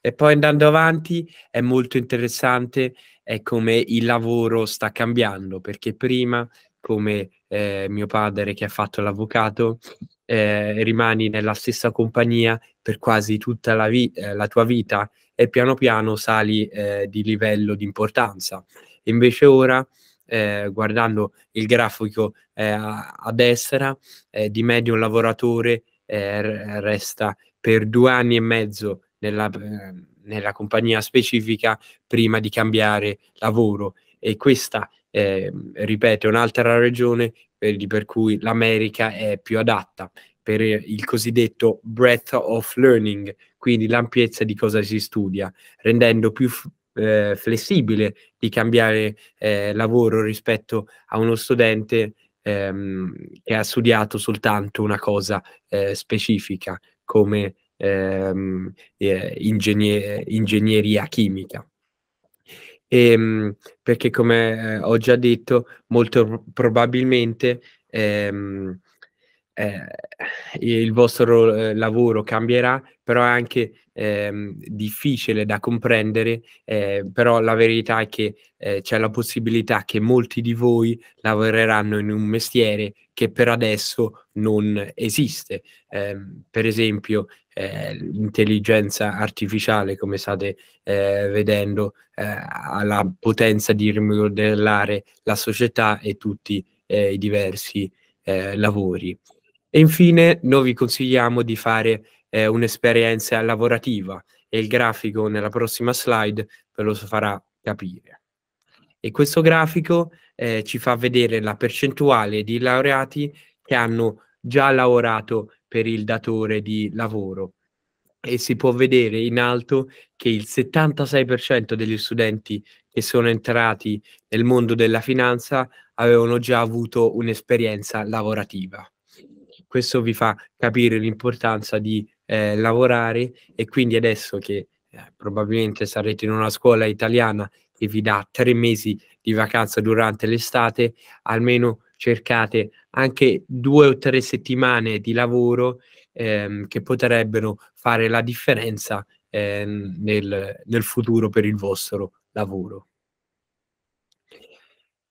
E poi andando avanti è molto interessante è come il lavoro sta cambiando perché prima come eh, mio padre che ha fatto l'avvocato eh, rimani nella stessa compagnia per quasi tutta la, vi- eh, la tua vita e piano piano sali eh, di livello di importanza. Invece ora, eh, guardando il grafico eh, a-, a, destra, eh, di medio un lavoratore r- resta per due anni e mezzo nella, ehm, nella compagnia specifica prima di cambiare lavoro e questa eh, ripeto, è un'altra ragione per, per cui l'America è più adatta per eh, il cosiddetto breadth of learning, quindi l'ampiezza di cosa si studia, rendendo più f- eh, flessibile di cambiare eh, lavoro rispetto a uno studente ehm, che ha studiato soltanto una cosa eh, specifica come ehm, eh, ingegner- ingegneria chimica e, ehm, perché come eh, ho già detto, molto probabilmente ehm, eh, il vostro eh, lavoro cambierà, però è anche ehm, difficile da comprendere, eh, però la verità è che eh, c'è la possibilità che molti di voi lavoreranno in un mestiere che per adesso non esiste. Ehm, per esempio, eh, l'intelligenza artificiale, come state eh, vedendo, ha eh, la potenza di rimodellare la società e tutti eh, i diversi eh, lavori. E infine noi vi consigliamo di fare un'esperienza lavorativa e il grafico nella prossima slide ve lo farà capire. E questo grafico eh, ci fa vedere la percentuale di laureati che hanno già lavorato per il datore di lavoro e si può vedere in alto che il 76% degli studenti che sono entrati nel mondo della finanza avevano già avuto un'esperienza lavorativa. Questo vi fa capire l'importanza di eh, lavorare e quindi adesso che eh, probabilmente sarete in una scuola italiana che vi dà tre mesi di vacanza durante l'estate, almeno cercate anche due o tre settimane di lavoro ehm, che potrebbero fare la differenza ehm, nel, nel futuro per il vostro lavoro.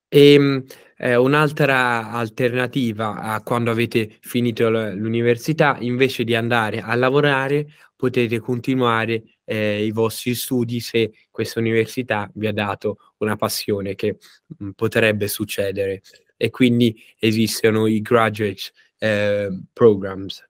E, ehm, eh, un'altra alternativa a quando avete finito l'università, invece di andare a lavorare, potete continuare eh, i vostri studi se questa università vi ha dato una passione che mh, potrebbe succedere e quindi esistono i graduate eh, programs.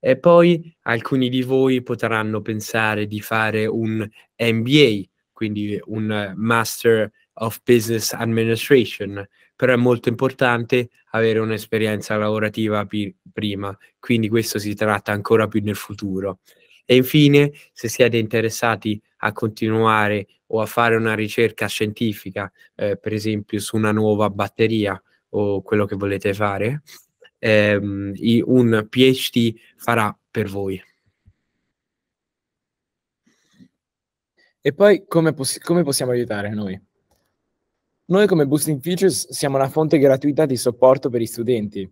E poi alcuni di voi potranno pensare di fare un MBA, quindi un Master of Business Administration, però è molto importante avere un'esperienza lavorativa prima, quindi questo si tratta ancora più nel futuro. E infine, se siete interessati a continuare o a fare una ricerca scientifica, eh, per esempio su una nuova batteria o quello che volete fare, ehm, un PhD farà per voi. E poi come, poss- come possiamo aiutare noi? Noi come Boosting Features siamo una fonte gratuita di supporto per gli studenti,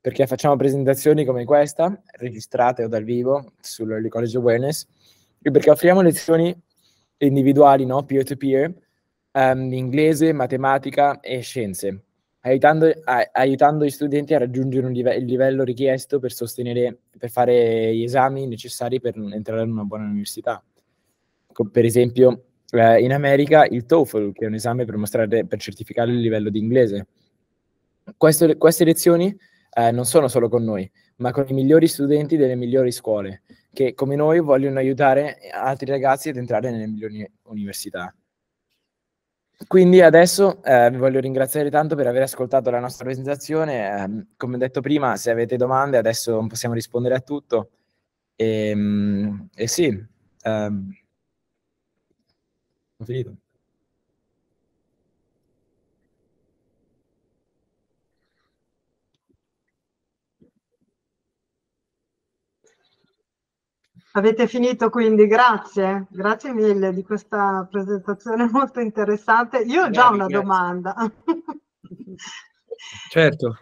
perché facciamo presentazioni come questa, registrate o dal vivo sull'Early College Awareness, e perché offriamo lezioni individuali, no? peer-to-peer, um, ehm, in inglese, matematica e scienze, aiutando, a, aiutando gli studenti a raggiungere live- il livello richiesto per, sostenere, per fare gli esami necessari per entrare in una buona università. per esempio, eh, in America il TOEFL, che è un esame per, mostrare, per certificare il livello di inglese. Queste, queste lezioni eh, non sono solo con noi, ma con i migliori studenti delle migliori scuole, che come noi vogliono aiutare altri ragazzi ad entrare nelle migliori università. Quindi adesso eh, vi voglio ringraziare tanto per aver ascoltato la nostra presentazione. Eh, come detto prima, se avete domande adesso possiamo rispondere a tutto. E, ehm, e sì, eh, ho finito. Avete finito quindi, grazie, grazie mille di questa presentazione molto interessante. Io ho già una grazie. domanda. certo.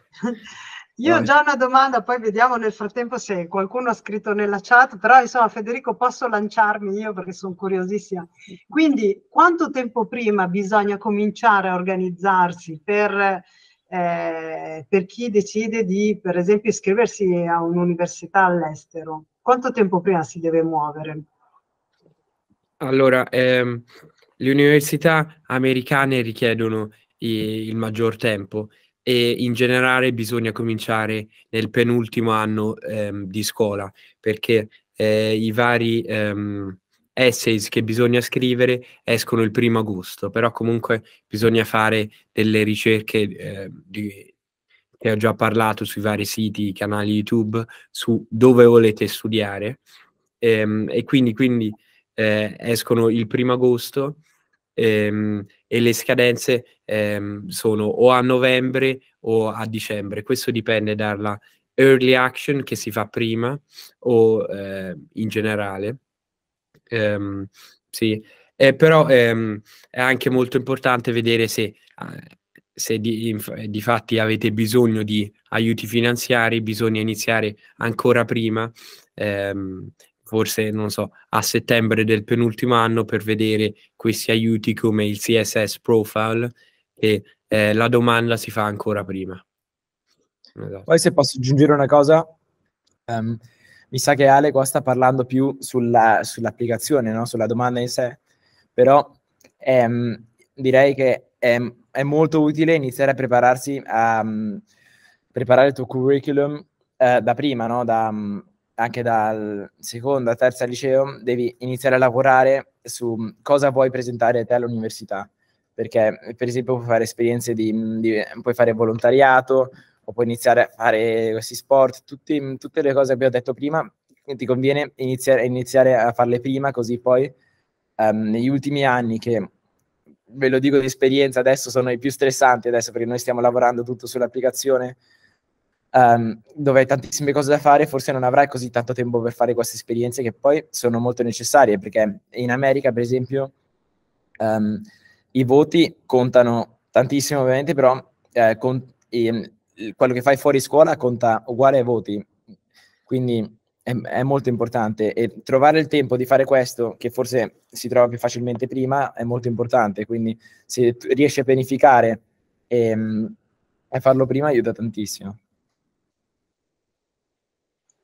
Io ho già una domanda, poi vediamo nel frattempo se qualcuno ha scritto nella chat, però insomma Federico posso lanciarmi io perché sono curiosissima. Quindi quanto tempo prima bisogna cominciare a organizzarsi per, eh, per chi decide di per esempio iscriversi a un'università all'estero? quanto tempo prima si deve muovere? Allora, ehm, le università americane richiedono i, il maggior tempo e in generale bisogna cominciare nel penultimo anno ehm, di scuola perché eh, i vari ehm, essays che bisogna scrivere escono il primo agosto, però comunque bisogna fare delle ricerche eh, di, che ho già parlato sui vari siti, canali YouTube, su dove volete studiare. Ehm, e quindi, quindi eh, escono il primo agosto ehm, e le scadenze ehm, sono o a novembre o a dicembre. Questo dipende dalla early action che si fa prima o eh, in generale. Ehm, sì. Eh, però ehm, è anche molto importante vedere se ah, se di, eh, di fatti avete bisogno di aiuti finanziari, bisogna iniziare ancora prima, ehm, forse non so, a settembre del penultimo anno per vedere questi aiuti come il CSS profile che eh, la domanda si fa ancora prima. Esatto. Poi se posso aggiungere una cosa, um, mi sa che Ale qua sta parlando più sulla, sull'applicazione, no? sulla domanda in sé, però um, direi che è, ehm, è molto utile iniziare a prepararsi a um, ehm, preparare il tuo curriculum eh, da prima, no? da, um, anche dal secondo, terza liceo, devi iniziare a lavorare su mm, cosa vuoi presentare te all'università. Perché, per esempio, puoi fare esperienze di, mm, di puoi fare volontariato, o puoi iniziare a fare questi sport, tutti, tutte le cose che abbiamo detto prima, ti conviene iniziare, iniziare a farle prima, così poi um, negli ultimi anni che ve lo dico di esperienza, adesso sono i più stressanti adesso perché noi stiamo lavorando tutto sull'applicazione um, dove hai tantissime cose da fare, forse non avrai così tanto tempo per fare queste esperienze che poi sono molto necessarie perché in America per esempio um, i voti contano tantissimo ovviamente, però eh, con, eh, quello che fai fuori scuola conta uguale ai voti, quindi è, è, molto importante e trovare il tempo di fare questo, che forse si trova più facilmente prima, è molto importante. Quindi se riesci a pianificare e, ehm, e farlo prima aiuta tantissimo.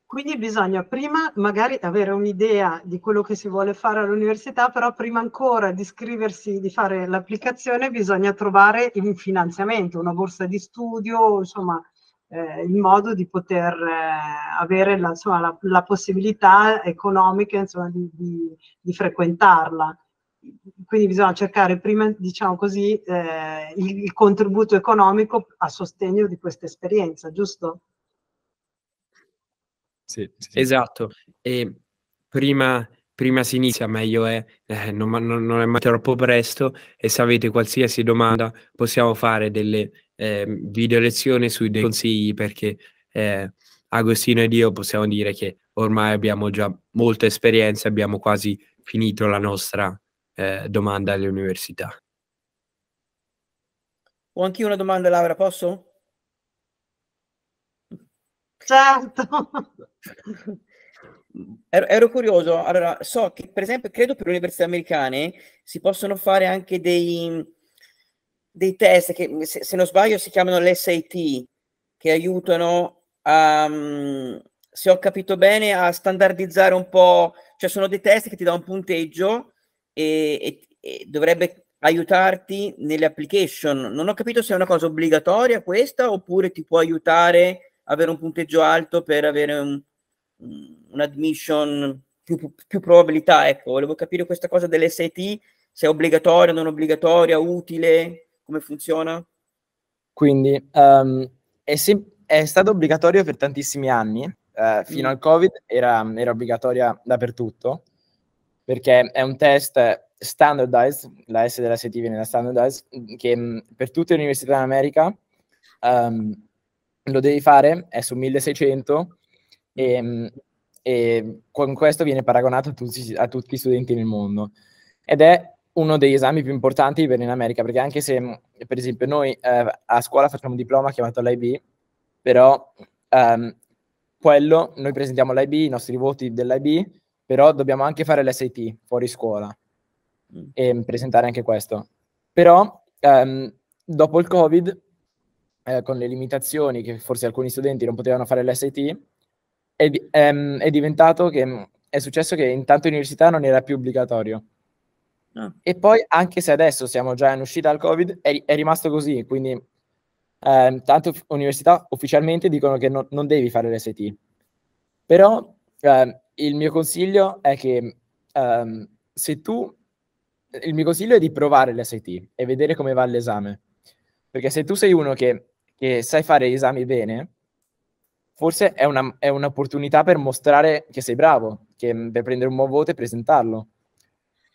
Quindi bisogna prima magari avere un'idea di quello che si vuole fare all'università, però prima ancora di iscriversi, di fare l'applicazione, bisogna trovare un finanziamento, una borsa di studio, insomma, eh, in modo di poter eh, avere la, insomma, la, la, possibilità economica insomma, di, di, di, frequentarla. Quindi bisogna cercare prima, diciamo così, eh, il, il, contributo economico a sostegno di questa esperienza, giusto? Sì, sì. esatto. E prima prima si inizia meglio è, eh, non, non, non, è mai troppo presto e se avete qualsiasi domanda possiamo fare delle eh, video lezioni sui dei consigli perché eh, Agostino ed io possiamo dire che ormai abbiamo già molta esperienza, abbiamo quasi finito la nostra eh, domanda alle università. Ho anche una domanda Laura, posso? Certo. ero, ero, curioso, allora so che per esempio credo per le università americane si possono fare anche dei, dei test che se, se non sbaglio si chiamano l'SAT che aiutano a, se ho capito bene, a standardizzare un po', cioè sono dei test che ti dà un punteggio e, e, e dovrebbe aiutarti nelle application. Non ho capito se è una cosa obbligatoria questa oppure ti può aiutare avere un punteggio alto per avere un, Mm, un'admission, più, più probabilità. Ecco, volevo capire questa cosa dell'SAT, se è obbligatoria, non obbligatoria, utile, come funziona? Quindi um, è, sem- è, stato obbligatorio per tantissimi anni, uh, fino mm. al Covid era, era, obbligatoria dappertutto, perché è un test standardized, la S della ST viene da standardized, che mm, per tutte le università in America um, lo devi fare, è su 1600 e, ehm, e con questo viene paragonato a tutti, a tutti gli studenti nel mondo. Ed è uno degli esami più importanti per venire in America, perché anche se, per esempio, noi eh, a scuola facciamo un diploma chiamato l'IB, però ehm, quello noi presentiamo l'IB, i nostri voti dell'IB, però dobbiamo anche fare l'SAT fuori scuola mm. e presentare anche questo. Però ehm, dopo il Covid, eh, con le limitazioni che forse alcuni studenti non potevano fare l'SAT, è, è, ehm, è diventato che mm, è successo che intanto in università non era più obbligatorio. Ah. E poi, anche se adesso siamo già in uscita dal Covid, è, è rimasto così. Quindi, eh, tante università ufficialmente dicono che no, non devi fare l'ST. Però eh, il mio consiglio è che eh, se tu. Il mio consiglio è di provare l'ST e vedere come va l'esame. Perché se tu sei uno che, che sai fare gli esami bene, forse è, una, è un'opportunità per mostrare che sei bravo, che, mm, per prendere un buon voto e presentarlo.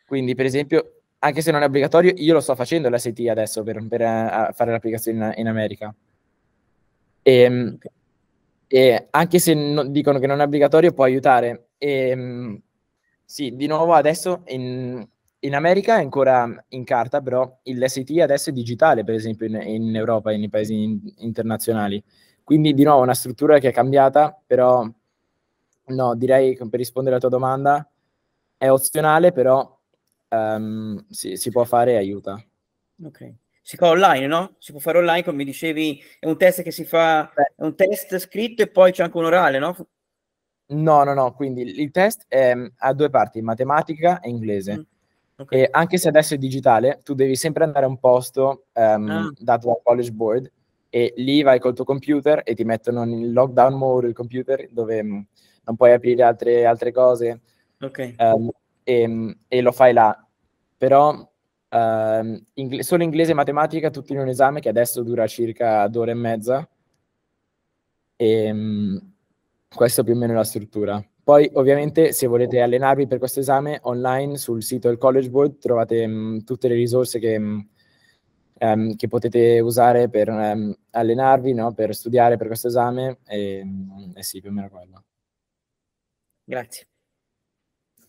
Quindi, per esempio, anche se non è obbligatorio, io lo sto facendo l'ST adesso per, per uh, fare l'applicazione in, in America. E, ehm, e anche se no, dicono che non è obbligatorio, può aiutare. E, ehm, sì, di nuovo adesso in, in, America è ancora mm, in carta, però l'ST adesso è digitale, per esempio in, in Europa, nei paesi in, internazionali. Quindi di nuovo una struttura che è cambiata, però no, direi che per rispondere alla tua domanda è opzionale, però um, ehm, si, si, può fare e aiuta. Ok. Si fa online, no? Si può fare online, come dicevi, è un test che si fa, è un test scritto e poi c'è anche un orale, no? No, no, no, quindi il test è, mm, ha due parti, matematica e inglese. Mm. Okay. E anche se adesso è digitale, tu devi sempre andare a un posto um, ah. dato dal College Board e lì vai col tuo computer e ti mettono in lockdown mode il computer dove mm, non puoi aprire altre, altre cose okay. um, ehm, e, ehm, e, lo fai là. Però uh, ehm, ingle- solo inglese e matematica tutto in un esame che adesso dura circa due ore e mezza e um, questa più o meno è la struttura. Poi ovviamente se volete allenarvi per questo esame online sul sito del College Board trovate um, tutte le risorse che mm, ehm, che potete usare per ehm, allenarvi, no? per studiare per questo esame. E, eh sì, più o meno quello. Grazie.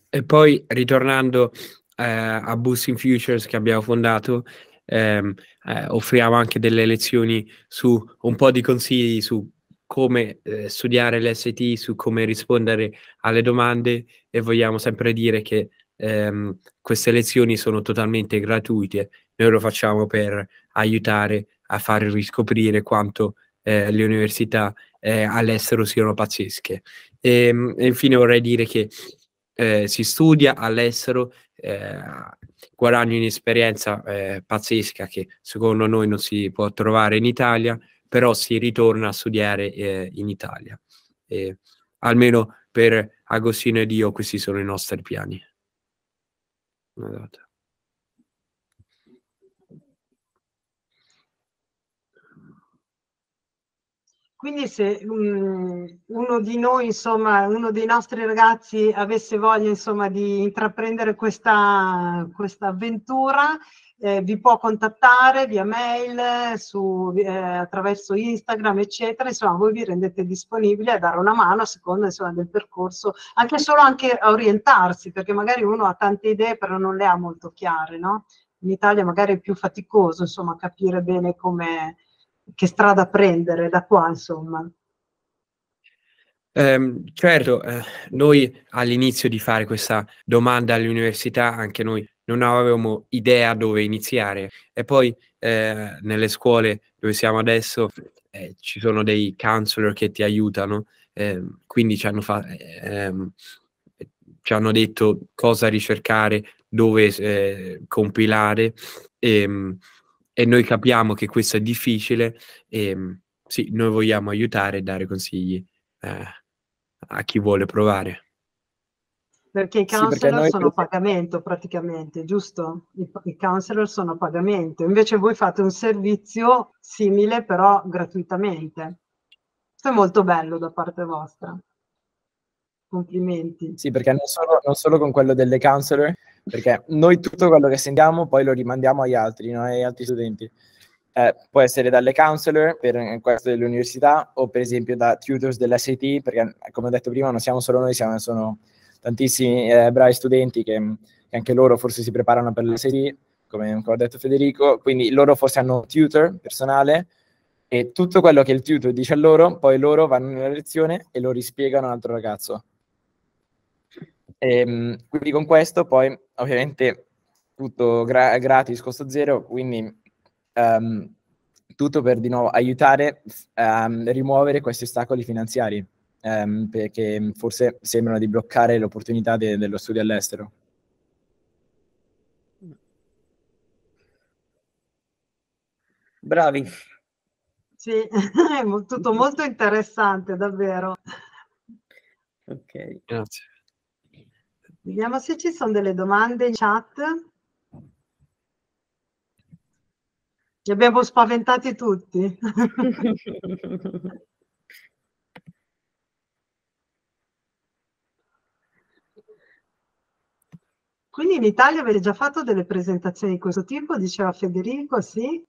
E poi ritornando eh, a Boosting Futures che abbiamo fondato, ehm, eh, offriamo anche delle lezioni su un po' di consigli su come eh, studiare l'ST, su come rispondere alle domande e vogliamo sempre dire che ehm, queste lezioni sono totalmente gratuite noi lo facciamo per aiutare a far riscoprire quanto eh, le università eh, all'estero siano pazzesche. E, ehm, e, infine vorrei dire che eh, si studia all'estero, eh, guadagni un'esperienza eh, pazzesca che secondo noi non si può trovare in Italia, però si ritorna a studiare eh, in Italia. E, almeno per Agostino ed io questi sono i nostri piani. Una data. Quindi se um, uno di noi, insomma, uno dei nostri ragazzi avesse voglia, insomma, di intraprendere questa, questa avventura, eh, vi può contattare via mail, su, eh, attraverso Instagram, eccetera. Insomma, voi vi rendete disponibili a dare una mano a seconda insomma, del percorso, anche solo anche a orientarsi, perché magari uno ha tante idee però non le ha molto chiare, no? In Italia magari è più faticoso, insomma, capire bene come che strada prendere da qua, insomma. Eh, certo, eh, noi all'inizio di fare questa domanda all'università, anche noi non avevamo idea dove iniziare e poi eh, nelle scuole dove siamo adesso eh, ci sono dei counselor che ti aiutano, ehm, quindi ci hanno, fa- ehm, ci hanno, detto cosa ricercare, dove eh, compilare. E, ehm, e noi capiamo che questo è difficile e ehm, sì, noi vogliamo aiutare e dare consigli eh, a chi vuole provare. Perché i counselor sì, perché noi... sono a pagamento praticamente, giusto? I, I, counselor sono a pagamento, invece voi fate un servizio simile però gratuitamente. Questo è molto bello da parte vostra. Complimenti. Sì, perché non solo, non solo con quello delle counselor, perché noi tutto quello che sentiamo poi lo rimandiamo agli altri, no? agli altri studenti. Eh, può essere dalle counselor per questo dell'università o per esempio da tutors dell'SAT, perché eh, come ho detto prima non siamo solo noi, siamo, sono tantissimi eh, bravi studenti che, che, anche loro forse si preparano per l'SAT, come, come, ho detto Federico, quindi loro forse hanno tutor personale e tutto quello che il tutor dice a loro, poi loro vanno nella lezione e lo rispiegano all'altro ragazzo. E, ehm, quindi con questo poi ovviamente tutto gra- gratis, costo zero, quindi um, tutto per di nuovo aiutare a um, ehm, rimuovere questi ostacoli finanziari um, perché forse sembrano di bloccare l'opportunità de- dello studio all'estero. Bravi. Sì, è tutto molto interessante, davvero. Ok, grazie. Vediamo se ci sono delle domande in chat. Li abbiamo spaventati tutti. Quindi in Italia avete già fatto delle presentazioni di questo tipo, diceva Federico, sì?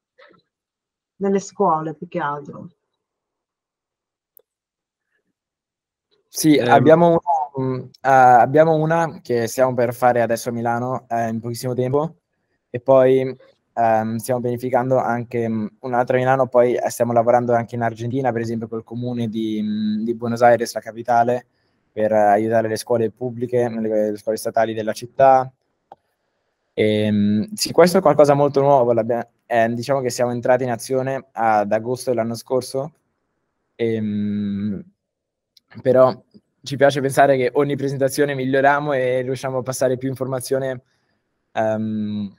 Nelle scuole più che altro. Sì, ehm, abbiamo una uh, abbiamo una che stiamo per fare adesso a Milano uh, in pochissimo tempo e poi um, stiamo pianificando anche mm, un'altra a Milano, poi eh, stiamo lavorando anche in Argentina, per esempio col comune di, mm, di Buenos Aires, la capitale, per uh, aiutare le scuole pubbliche, le, le, scuole statali della città. E, ehm, sì, questo è qualcosa molto nuovo, eh, diciamo che siamo entrati in azione ad agosto dell'anno scorso, e, ehm, però ci piace pensare che ogni presentazione miglioriamo e riusciamo a passare più informazione. Um,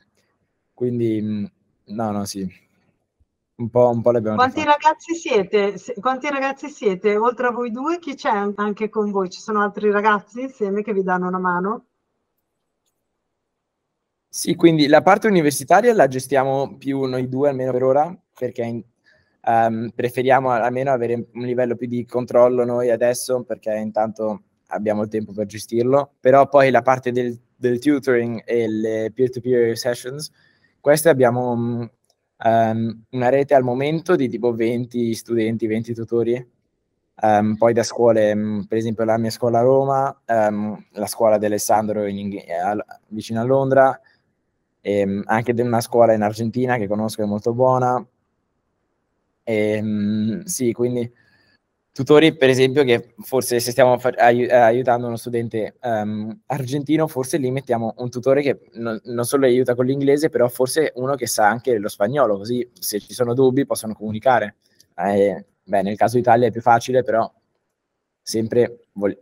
quindi, no, no, sì. Un po', un po le abbiamo quanti ragazzi siete? Quanti ragazzi siete? Oltre a voi due, chi c'è anche con voi? Ci sono altri ragazzi insieme che vi danno una mano? Sì, quindi la parte universitaria la gestiamo più noi due, almeno per ora, perché um, preferiamo almeno avere un livello più di controllo noi adesso perché intanto abbiamo il tempo per gestirlo, però poi la parte del, del tutoring e le peer-to-peer sessions, queste abbiamo um, una rete al momento di tipo 20 studenti, 20 tutori, um, poi da scuole, um, per esempio la mia scuola a Roma, la scuola di Alessandro in, eh, a, vicino a Londra, e, anche di una scuola in Argentina che conosco che è molto buona, e, ehm, sì, quindi tutori, per esempio, che forse se stiamo ai- aiutando uno studente um, argentino, forse lì mettiamo un tutore che non, non solo aiuta con l'inglese, però forse uno che sa anche lo spagnolo, così se ci sono dubbi possono comunicare. Eh, beh, nel caso Italia è più facile, però sempre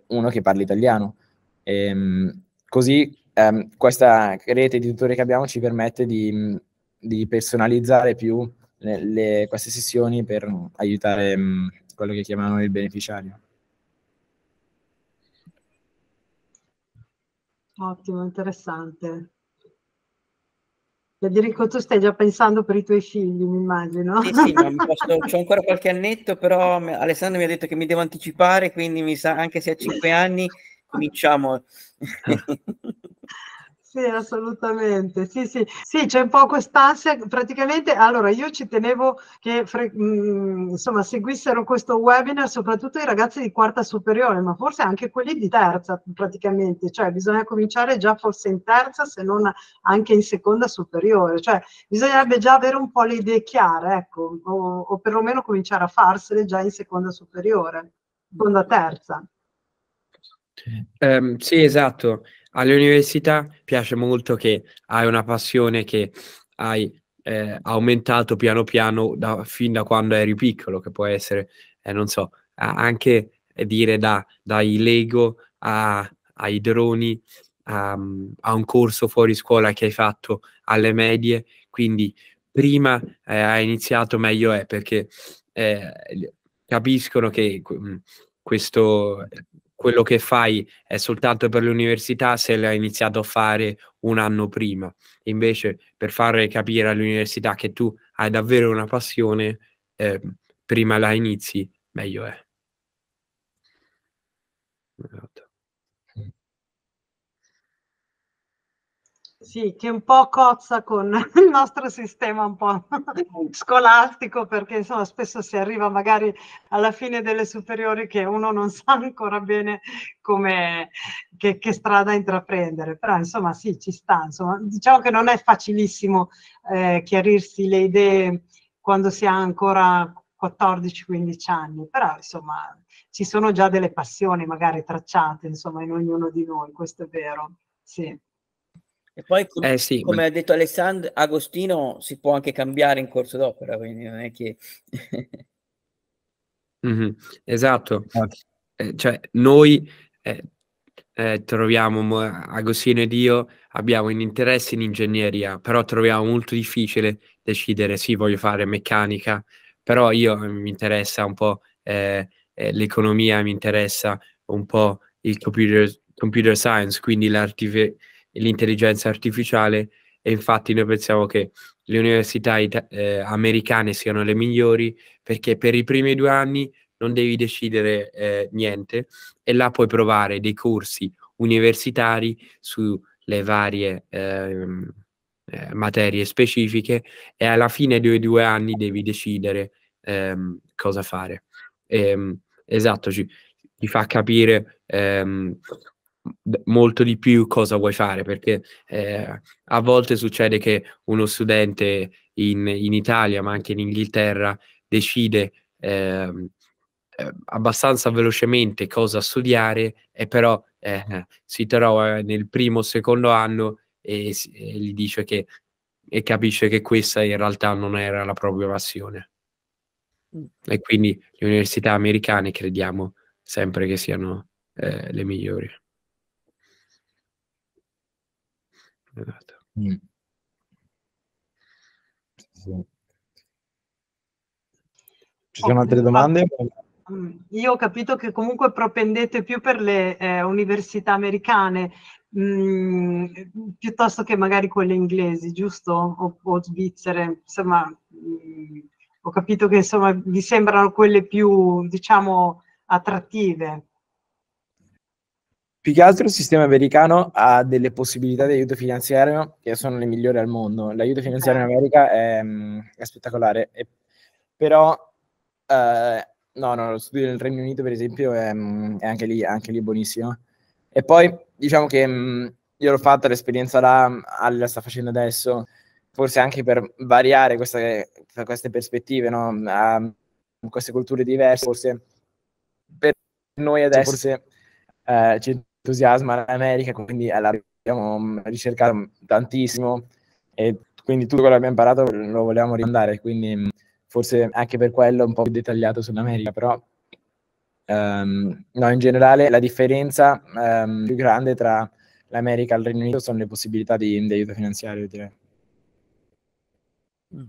uno che parla italiano. E, ehm, così um, questa rete di tutori che abbiamo ci permette di, di personalizzare più nelle, queste sessioni per aiutare mh, mm, quello che chiamano il beneficiario. Ottimo, interessante. Federico, eh, tu stai già pensando per i tuoi figli, mi immagino. Sì, sì, ma ho ancora qualche annetto, però Alessandro mi ha detto che mi devo anticipare, quindi mi sa, anche se ha cinque anni cominciamo. Sì, assolutamente. Sì, sì, sì c'è un po' quest'ansia. Praticamente, allora, io ci tenevo che fre- mh, mm, insomma, seguissero questo webinar soprattutto i ragazzi di quarta superiore, ma forse anche quelli di terza, praticamente. Cioè, bisogna cominciare già forse in terza, se non anche in seconda superiore. Cioè, bisognerebbe già avere un po' le idee chiare, ecco, o, o perlomeno cominciare a farsele già in seconda superiore, seconda terza. Um, sì, esatto. All'università piace molto che hai una passione che hai eh, aumentato piano piano da, fin da quando eri piccolo, che può essere, eh, non so, anche eh, dire da, dai Lego a, ai droni a, a, un corso fuori scuola che hai fatto alle medie. Quindi prima eh, hai iniziato, meglio è perché eh, capiscono che mh, mm, questo quello che fai è soltanto per l'università se l'hai iniziato a fare un anno prima. Invece, per far capire all'università che tu hai davvero una passione, eh, prima la inizi, meglio è. Sì, che un po' cozza con il nostro sistema un po' scolastico, perché insomma spesso si arriva magari alla fine delle superiori che uno non sa ancora bene come, che, che strada intraprendere, però insomma sì, ci sta, insomma. diciamo che non è facilissimo eh, chiarirsi le idee quando si ha ancora 14-15 anni, però insomma ci sono già delle passioni magari tracciate insomma in ognuno di noi, questo è vero, sì. E poi, com- eh sì, come ma... ha detto Alessandro, Agostino si può anche cambiare in corso d'opera, quindi non è che... mm-hmm, esatto. Eh, cioè, noi eh, eh troviamo Agostino ed io abbiamo un interesse in ingegneria, però troviamo molto difficile decidere, sì, voglio fare meccanica, però io eh, mi interessa un po' eh, eh, l'economia, mi interessa un po' il computer, computer science, quindi l'artificialità l'intelligenza artificiale e infatti noi pensiamo che le università ita- eh, americane siano le migliori perché per i primi due anni non devi decidere eh, niente e là puoi provare dei corsi universitari sulle varie ehm, eh, materie specifiche e alla fine dei due anni devi decidere ehm, cosa fare. E, ehm, esatto, ci, ti fa capire ehm, molto di più cosa vuoi fare, perché eh, a volte succede che uno studente in, in Italia, ma anche in Inghilterra, decide ehm, eh, abbastanza velocemente cosa studiare e però eh, si trova nel primo o secondo anno e, e gli dice che e capisce che questa in realtà non era la propria passione. Mm. E quindi le università americane crediamo sempre che siano eh, le migliori. Esatto. Mm. Sì. Ci sono altre domande? Mm, io ho capito che comunque propendete più per le eh, università americane mh, mm, piuttosto che magari quelle inglesi, giusto? O, o svizzere, insomma, mh, mm, ho capito che insomma vi sembrano quelle più, diciamo, attrattive. Più che altro il sistema americano ha delle possibilità di aiuto finanziario che sono le migliori al mondo. L'aiuto finanziario in America è, mm, è spettacolare, è, però eh, no, no, lo studio nel Regno Unito per esempio è, mm, è anche, lì, anche lì buonissimo. E poi diciamo che mh, mm, io l'ho fatta l'esperienza là, la sta facendo adesso, forse anche per variare queste, queste prospettive, no? A, queste culture diverse, forse per noi adesso forse eh, entusiasma l'America, quindi abbiamo ricercato tantissimo e quindi tutto quello che abbiamo imparato lo volevamo rimandare, quindi mm, forse anche per quello un po' più dettagliato sull'America, però um, no, in generale la differenza um, più grande tra l'America e il Regno Unito sono le possibilità di, di aiuto finanziario, direi. Mm.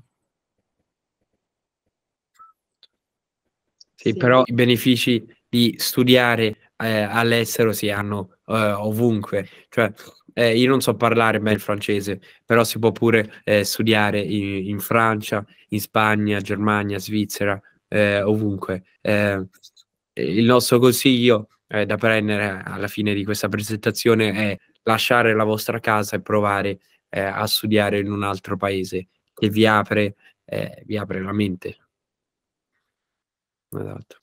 Sì, però i benefici di studiare eh, all'estero si hanno eh, ovunque. Cioè, eh, io non so parlare bene il francese, però si può pure eh, studiare in, in, Francia, in Spagna, Germania, Svizzera, eh, ovunque. Eh, il nostro consiglio da prendere alla fine di questa presentazione è lasciare la vostra casa e provare a studiare in un altro paese che vi apre, vi apre la mente. Esatto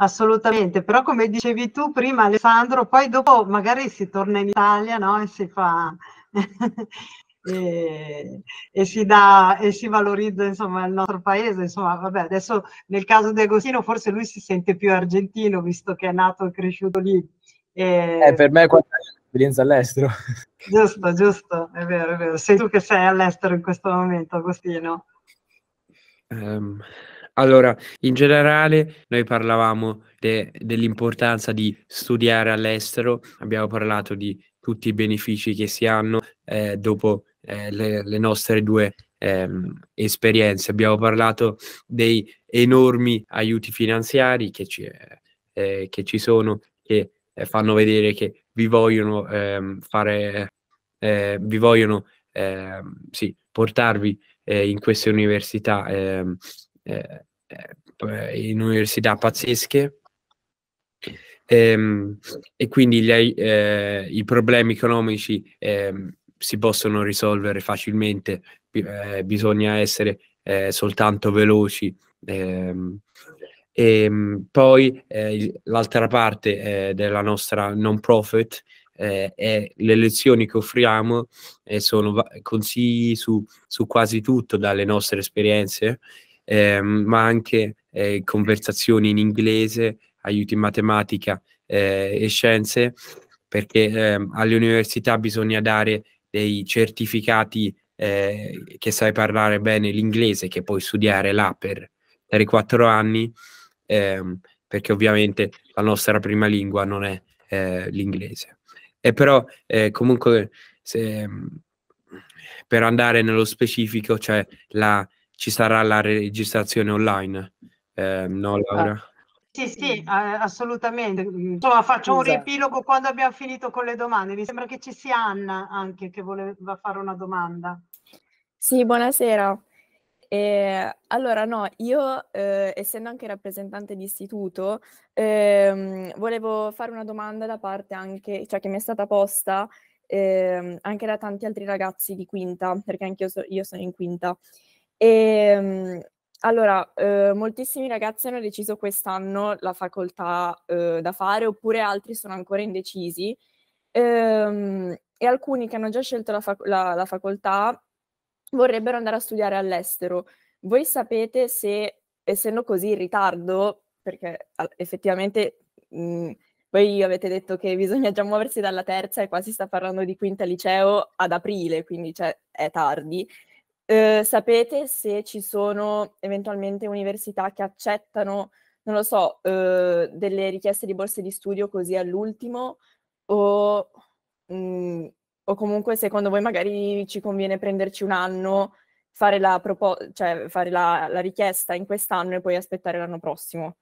assolutamente. Però come dicevi tu prima Alessandro, poi dopo magari si torna in Italia no? e si fa... E, e, si dà, e, si valorizza insomma il nostro paese insomma vabbè adesso nel caso di Agostino forse lui si sente più argentino visto che è nato e cresciuto lì e... eh, per me è un'esperienza all'estero giusto giusto è vero è vero sei tu che sei all'estero in questo momento Agostino um, allora, in generale, noi parlavamo de- dell'importanza di studiare all'estero, abbiamo parlato di tutti i benefici che si hanno eh, dopo eh, le, le, nostre due ehm, esperienze. Abbiamo parlato dei enormi aiuti finanziari che ci, eh, eh che ci sono, che eh, fanno vedere che vi vogliono ehm, fare, eh, vi vogliono ehm, sì, portarvi in queste università ehm, eh, eh, in università pazzesche e, ehm, e quindi gli, eh, i problemi economici eh, si possono risolvere facilmente, eh, bisogna essere eh, soltanto veloci. e ehm, ehm, poi eh, l'altra parte della nostra non profit è le lezioni che offriamo sono consigli su, su quasi tutto dalle nostre esperienze eh, ma anche eh, conversazioni in inglese, aiuti in matematica eh, e scienze, perché ehm, alle università bisogna dare dei certificati eh, che sai parlare bene l'inglese, che puoi studiare là per 3-4 anni, ehm, perché ovviamente la nostra prima lingua non è eh, l'inglese. E però comunque se, ehm, per andare nello specifico, cioè la ci sarà la registrazione online, ehm, eh, no Laura? Ah. Sì, sì, eh, assolutamente. Insomma, faccio Scusa. un esatto. riepilogo quando abbiamo finito con le domande. Mi sembra che ci sia Anna anche che voleva fare una domanda. Sì, buonasera. Eh, allora, no, io eh, essendo anche rappresentante di istituto, ehm, volevo fare una domanda da parte anche, cioè che mi è stata posta ehm, anche da tanti altri ragazzi di quinta, perché anche so, io sono in quinta. E, ehm, allora, eh, moltissimi ragazzi hanno deciso quest'anno la facoltà eh, da fare, oppure altri sono ancora indecisi. Ehm, e alcuni che hanno già scelto la, fac- la, la, facoltà vorrebbero andare a studiare all'estero. Voi sapete se, essendo così in ritardo, perché effettivamente mh, mm, voi avete detto che bisogna già muoversi dalla terza e qua si sta parlando di quinta liceo ad aprile, quindi cioè, è tardi. Eh, sapete se ci sono eventualmente università che accettano, non lo so, eh, delle richieste di borse di studio così all'ultimo o, mh, mm, o, comunque secondo voi magari ci conviene prenderci un anno, fare la, propos- cioè, fare la, la richiesta in quest'anno e poi aspettare l'anno prossimo?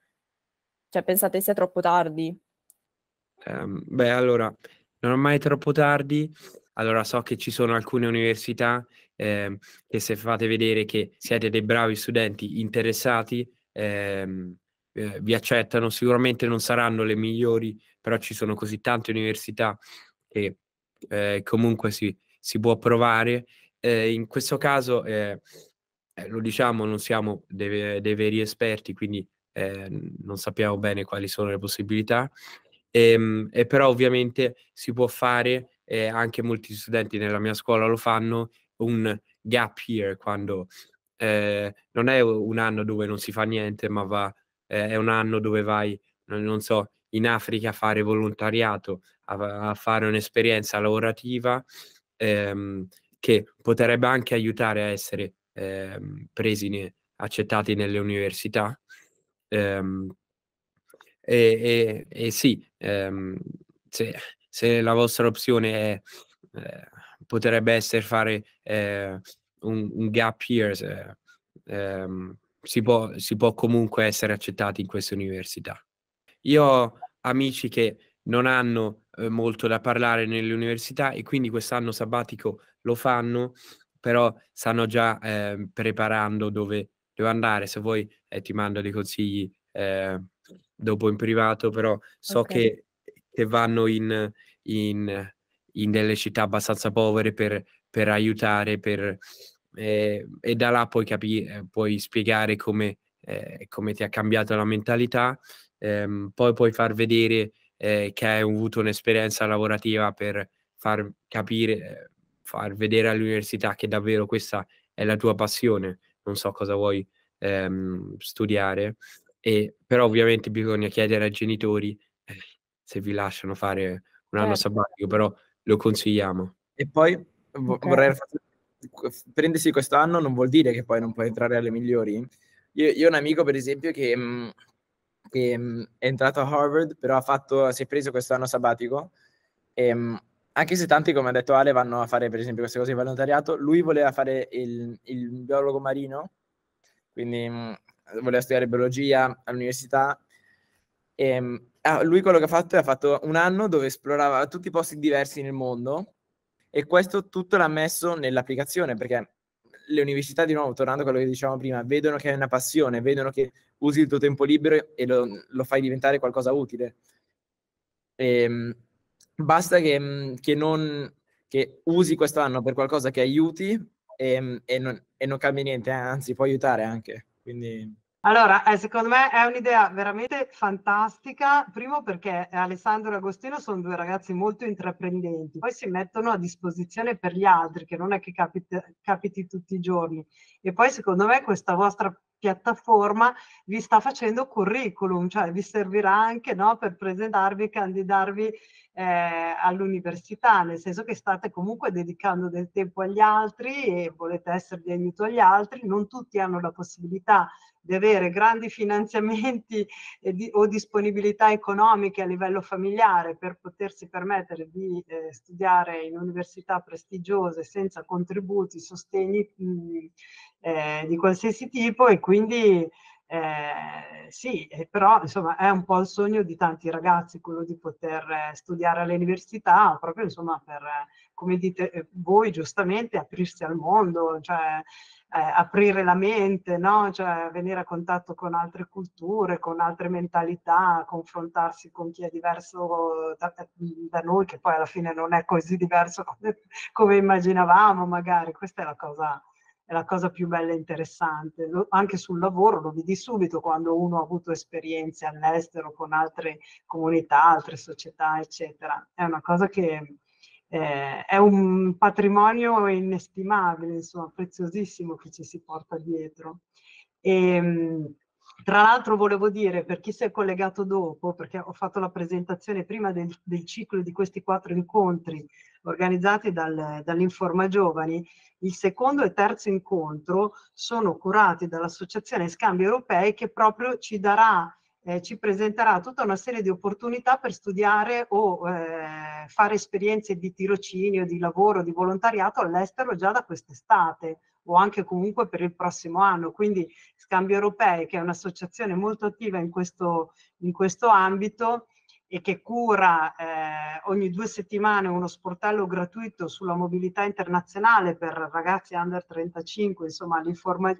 Cioè pensate sia troppo tardi? Um, beh, allora, non è mai troppo tardi. Allora, so che ci sono alcune università ehm, che se fate vedere che siete dei bravi studenti interessati, ehm, eh, vi accettano. Sicuramente non saranno le migliori, però ci sono così tante università che eh, comunque si, si, può provare. Eh, in questo caso, eh, eh, lo diciamo, non siamo dei, dei veri esperti, quindi eh, non sappiamo bene quali sono le possibilità. E, ehm, e però ovviamente si può fare, anche molti studenti nella mia scuola lo fanno un gap year quando eh, non è un anno dove non si fa niente, ma va, eh, è un anno dove vai, non so, in Africa a fare volontariato, a, a fare un'esperienza lavorativa ehm, che potrebbe anche aiutare a essere ehm, presi, ne, accettati nelle università. Ehm, e, e, e, sì, ehm, se, se, la vostra opzione è, eh, potrebbe essere fare eh, un, un, gap year eh, ehm, si, può, si può comunque essere accettati in queste università. Io ho amici che non hanno eh, molto da parlare nelle università e quindi quest'anno sabbatico lo fanno, però stanno già eh, preparando dove, dove, andare. Se vuoi eh, ti mando dei consigli eh, dopo in privato, però so okay. che, che, vanno in, in in delle città abbastanza povere per, per aiutare, per, eh, e da là puoi, capire, eh, puoi spiegare come, eh, come ti ha cambiato la mentalità, ehm, poi puoi far vedere eh, che hai avuto un'esperienza lavorativa per far capire, eh, far vedere all'università che davvero questa è la tua passione, non so cosa vuoi ehm, studiare, e, però ovviamente bisogna chiedere ai genitori eh, se vi lasciano fare un anno certo. sabbatico, però lo consigliamo. E poi okay. vorrei prendersi quest'anno non vuol dire che poi non puoi entrare alle migliori. Io, io ho un amico, per esempio, che, mm, che, mm, è entrato a Harvard, però ha fatto, si è preso questo anno sabbatico. E, ehm, anche se tanti, come ha detto Ale, vanno a fare per esempio queste cose di volontariato, lui voleva fare il, il biologo marino, quindi mm, voleva studiare biologia all'università, e, ehm, lui quello che ha fatto è ha fatto un anno dove esplorava tutti i posti diversi nel mondo e questo tutto l'ha messo nell'applicazione perché le università, di nuovo, tornando a quello che dicevamo prima, vedono che hai una passione, vedono che usi il tuo tempo libero e lo, lo fai diventare qualcosa utile. E, ehm, basta che, mm, che, non, che usi questo anno per qualcosa che aiuti e, ehm, e, non, e non cambia niente, eh, anzi può aiutare anche. Quindi allora, eh, secondo me è un'idea veramente fantastica, primo perché eh, Alessandro e Agostino sono due ragazzi molto intraprendenti, poi si mettono a disposizione per gli altri, che non è che capita, capiti tutti i giorni. E poi secondo me questa vostra piattaforma vi sta facendo curriculum, cioè vi servirà anche no, per presentarvi e candidarvi eh, all'università, nel senso che state comunque dedicando del tempo agli altri e volete essere di aiuto agli altri, non tutti hanno la possibilità di avere grandi finanziamenti di, o disponibilità economiche a livello familiare per potersi permettere di eh, studiare in università prestigiose senza contributi, sostegni mh, mm, eh, di qualsiasi tipo e quindi eh, sì, eh, però insomma è un po' il sogno di tanti ragazzi quello di poter eh, studiare all'università proprio insomma per come dite eh, voi giustamente, aprirsi al mondo, cioè eh, aprire la mente, no? cioè, venire a contatto con altre culture, con altre mentalità, confrontarsi con chi è diverso da, eh, da noi, che poi alla fine non è così diverso come, come immaginavamo magari. Questa è la cosa è la cosa più bella e interessante. Lo, anche sul lavoro lo vedi subito quando uno ha avuto esperienze all'estero con altre comunità, altre società, eccetera. È una cosa che eh, è un patrimonio inestimabile, insomma, preziosissimo che ci si porta dietro. E, ehm, tra l'altro volevo dire, per chi si è collegato dopo, perché ho fatto la presentazione prima del, del ciclo di questi quattro incontri organizzati dal, dall'Informa Giovani, il secondo e terzo incontro sono curati dall'Associazione Scambi Europei che proprio ci darà eh, ci presenterà tutta una serie di opportunità per studiare o eh, fare esperienze di tirocinio, di lavoro, di volontariato all'estero già da quest'estate o anche comunque per il prossimo anno. Quindi Scambio Europei, che è un'associazione molto attiva in questo, in questo ambito, e che cura eh, ogni due settimane uno sportello gratuito sulla mobilità internazionale per ragazzi under 35, insomma,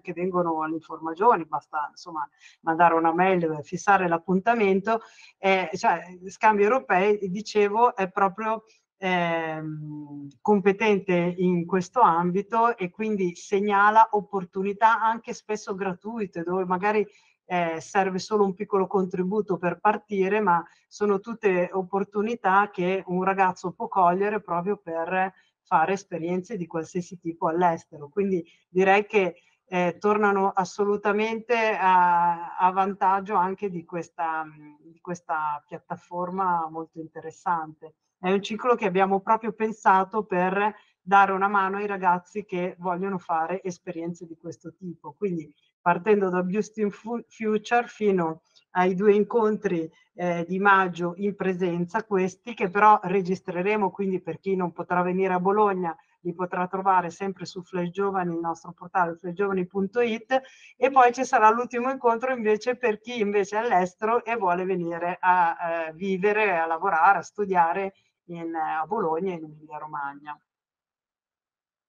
che vengono all'informagione, basta insomma, mandare una mail, fissare l'appuntamento, eh, cioè, scambi europei, dicevo, è proprio ehm, competente in questo ambito e quindi segnala opportunità anche spesso gratuite, dove magari eh, serve solo un piccolo contributo per partire, ma sono tutte opportunità che un ragazzo può cogliere proprio per fare esperienze di qualsiasi tipo all'estero. Quindi direi che eh, tornano assolutamente a, a, vantaggio anche di questa, di questa piattaforma molto interessante. È un ciclo che abbiamo proprio pensato per dare una mano ai ragazzi che vogliono fare esperienze di questo tipo. Quindi partendo da Bustin Future fino ai due incontri eh, di maggio in presenza, questi che però registreremo, quindi per chi non potrà venire a Bologna li potrà trovare sempre su Flash Giovani, il nostro portale flashgiovani.it e poi ci sarà l'ultimo incontro invece per chi invece è all'estero e vuole venire a eh, vivere, a lavorare, a studiare in, eh, a Bologna e in Emilia Romagna.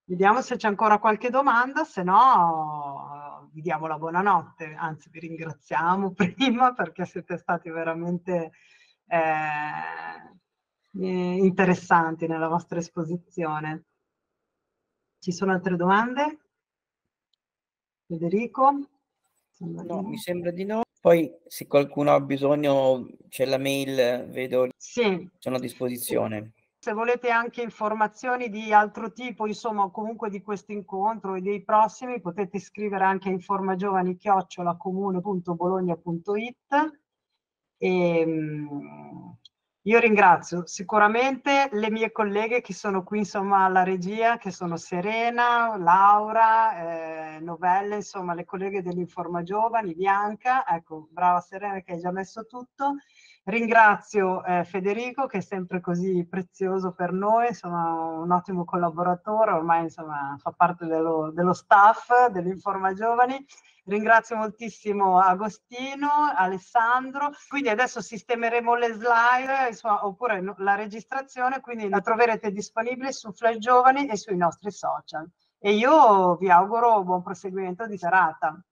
Vediamo se c'è ancora qualche domanda, se no eh, vi diamo la buonanotte, anzi vi ringraziamo prima perché siete stati veramente eh, eh, interessanti nella vostra esposizione. Ci sono altre domande? Federico? No, mi sembra di no. Poi se qualcuno ha bisogno c'è la mail, vedo, sì. sono a disposizione. Sì se volete anche informazioni di altro tipo, insomma, comunque di questo incontro e dei prossimi, potete scrivere anche a informagiovani-comune.bologna.it. E, ehm, io ringrazio sicuramente le mie colleghe che sono qui insomma alla regia, che sono Serena, Laura, eh, Novelle, insomma le colleghe dell'Informa Giovani, Bianca, ecco brava Serena che hai già messo tutto Ringrazio eh, Federico che è sempre così prezioso per noi, insomma un ottimo collaboratore, ormai insomma, fa parte dello, dello staff dell'Informa Giovani. Ringrazio moltissimo Agostino, Alessandro, quindi adesso sistemeremo le slide insomma, oppure no, la registrazione, quindi la troverete disponibile su Flash Giovani e sui nostri social. E io vi auguro buon proseguimento di serata.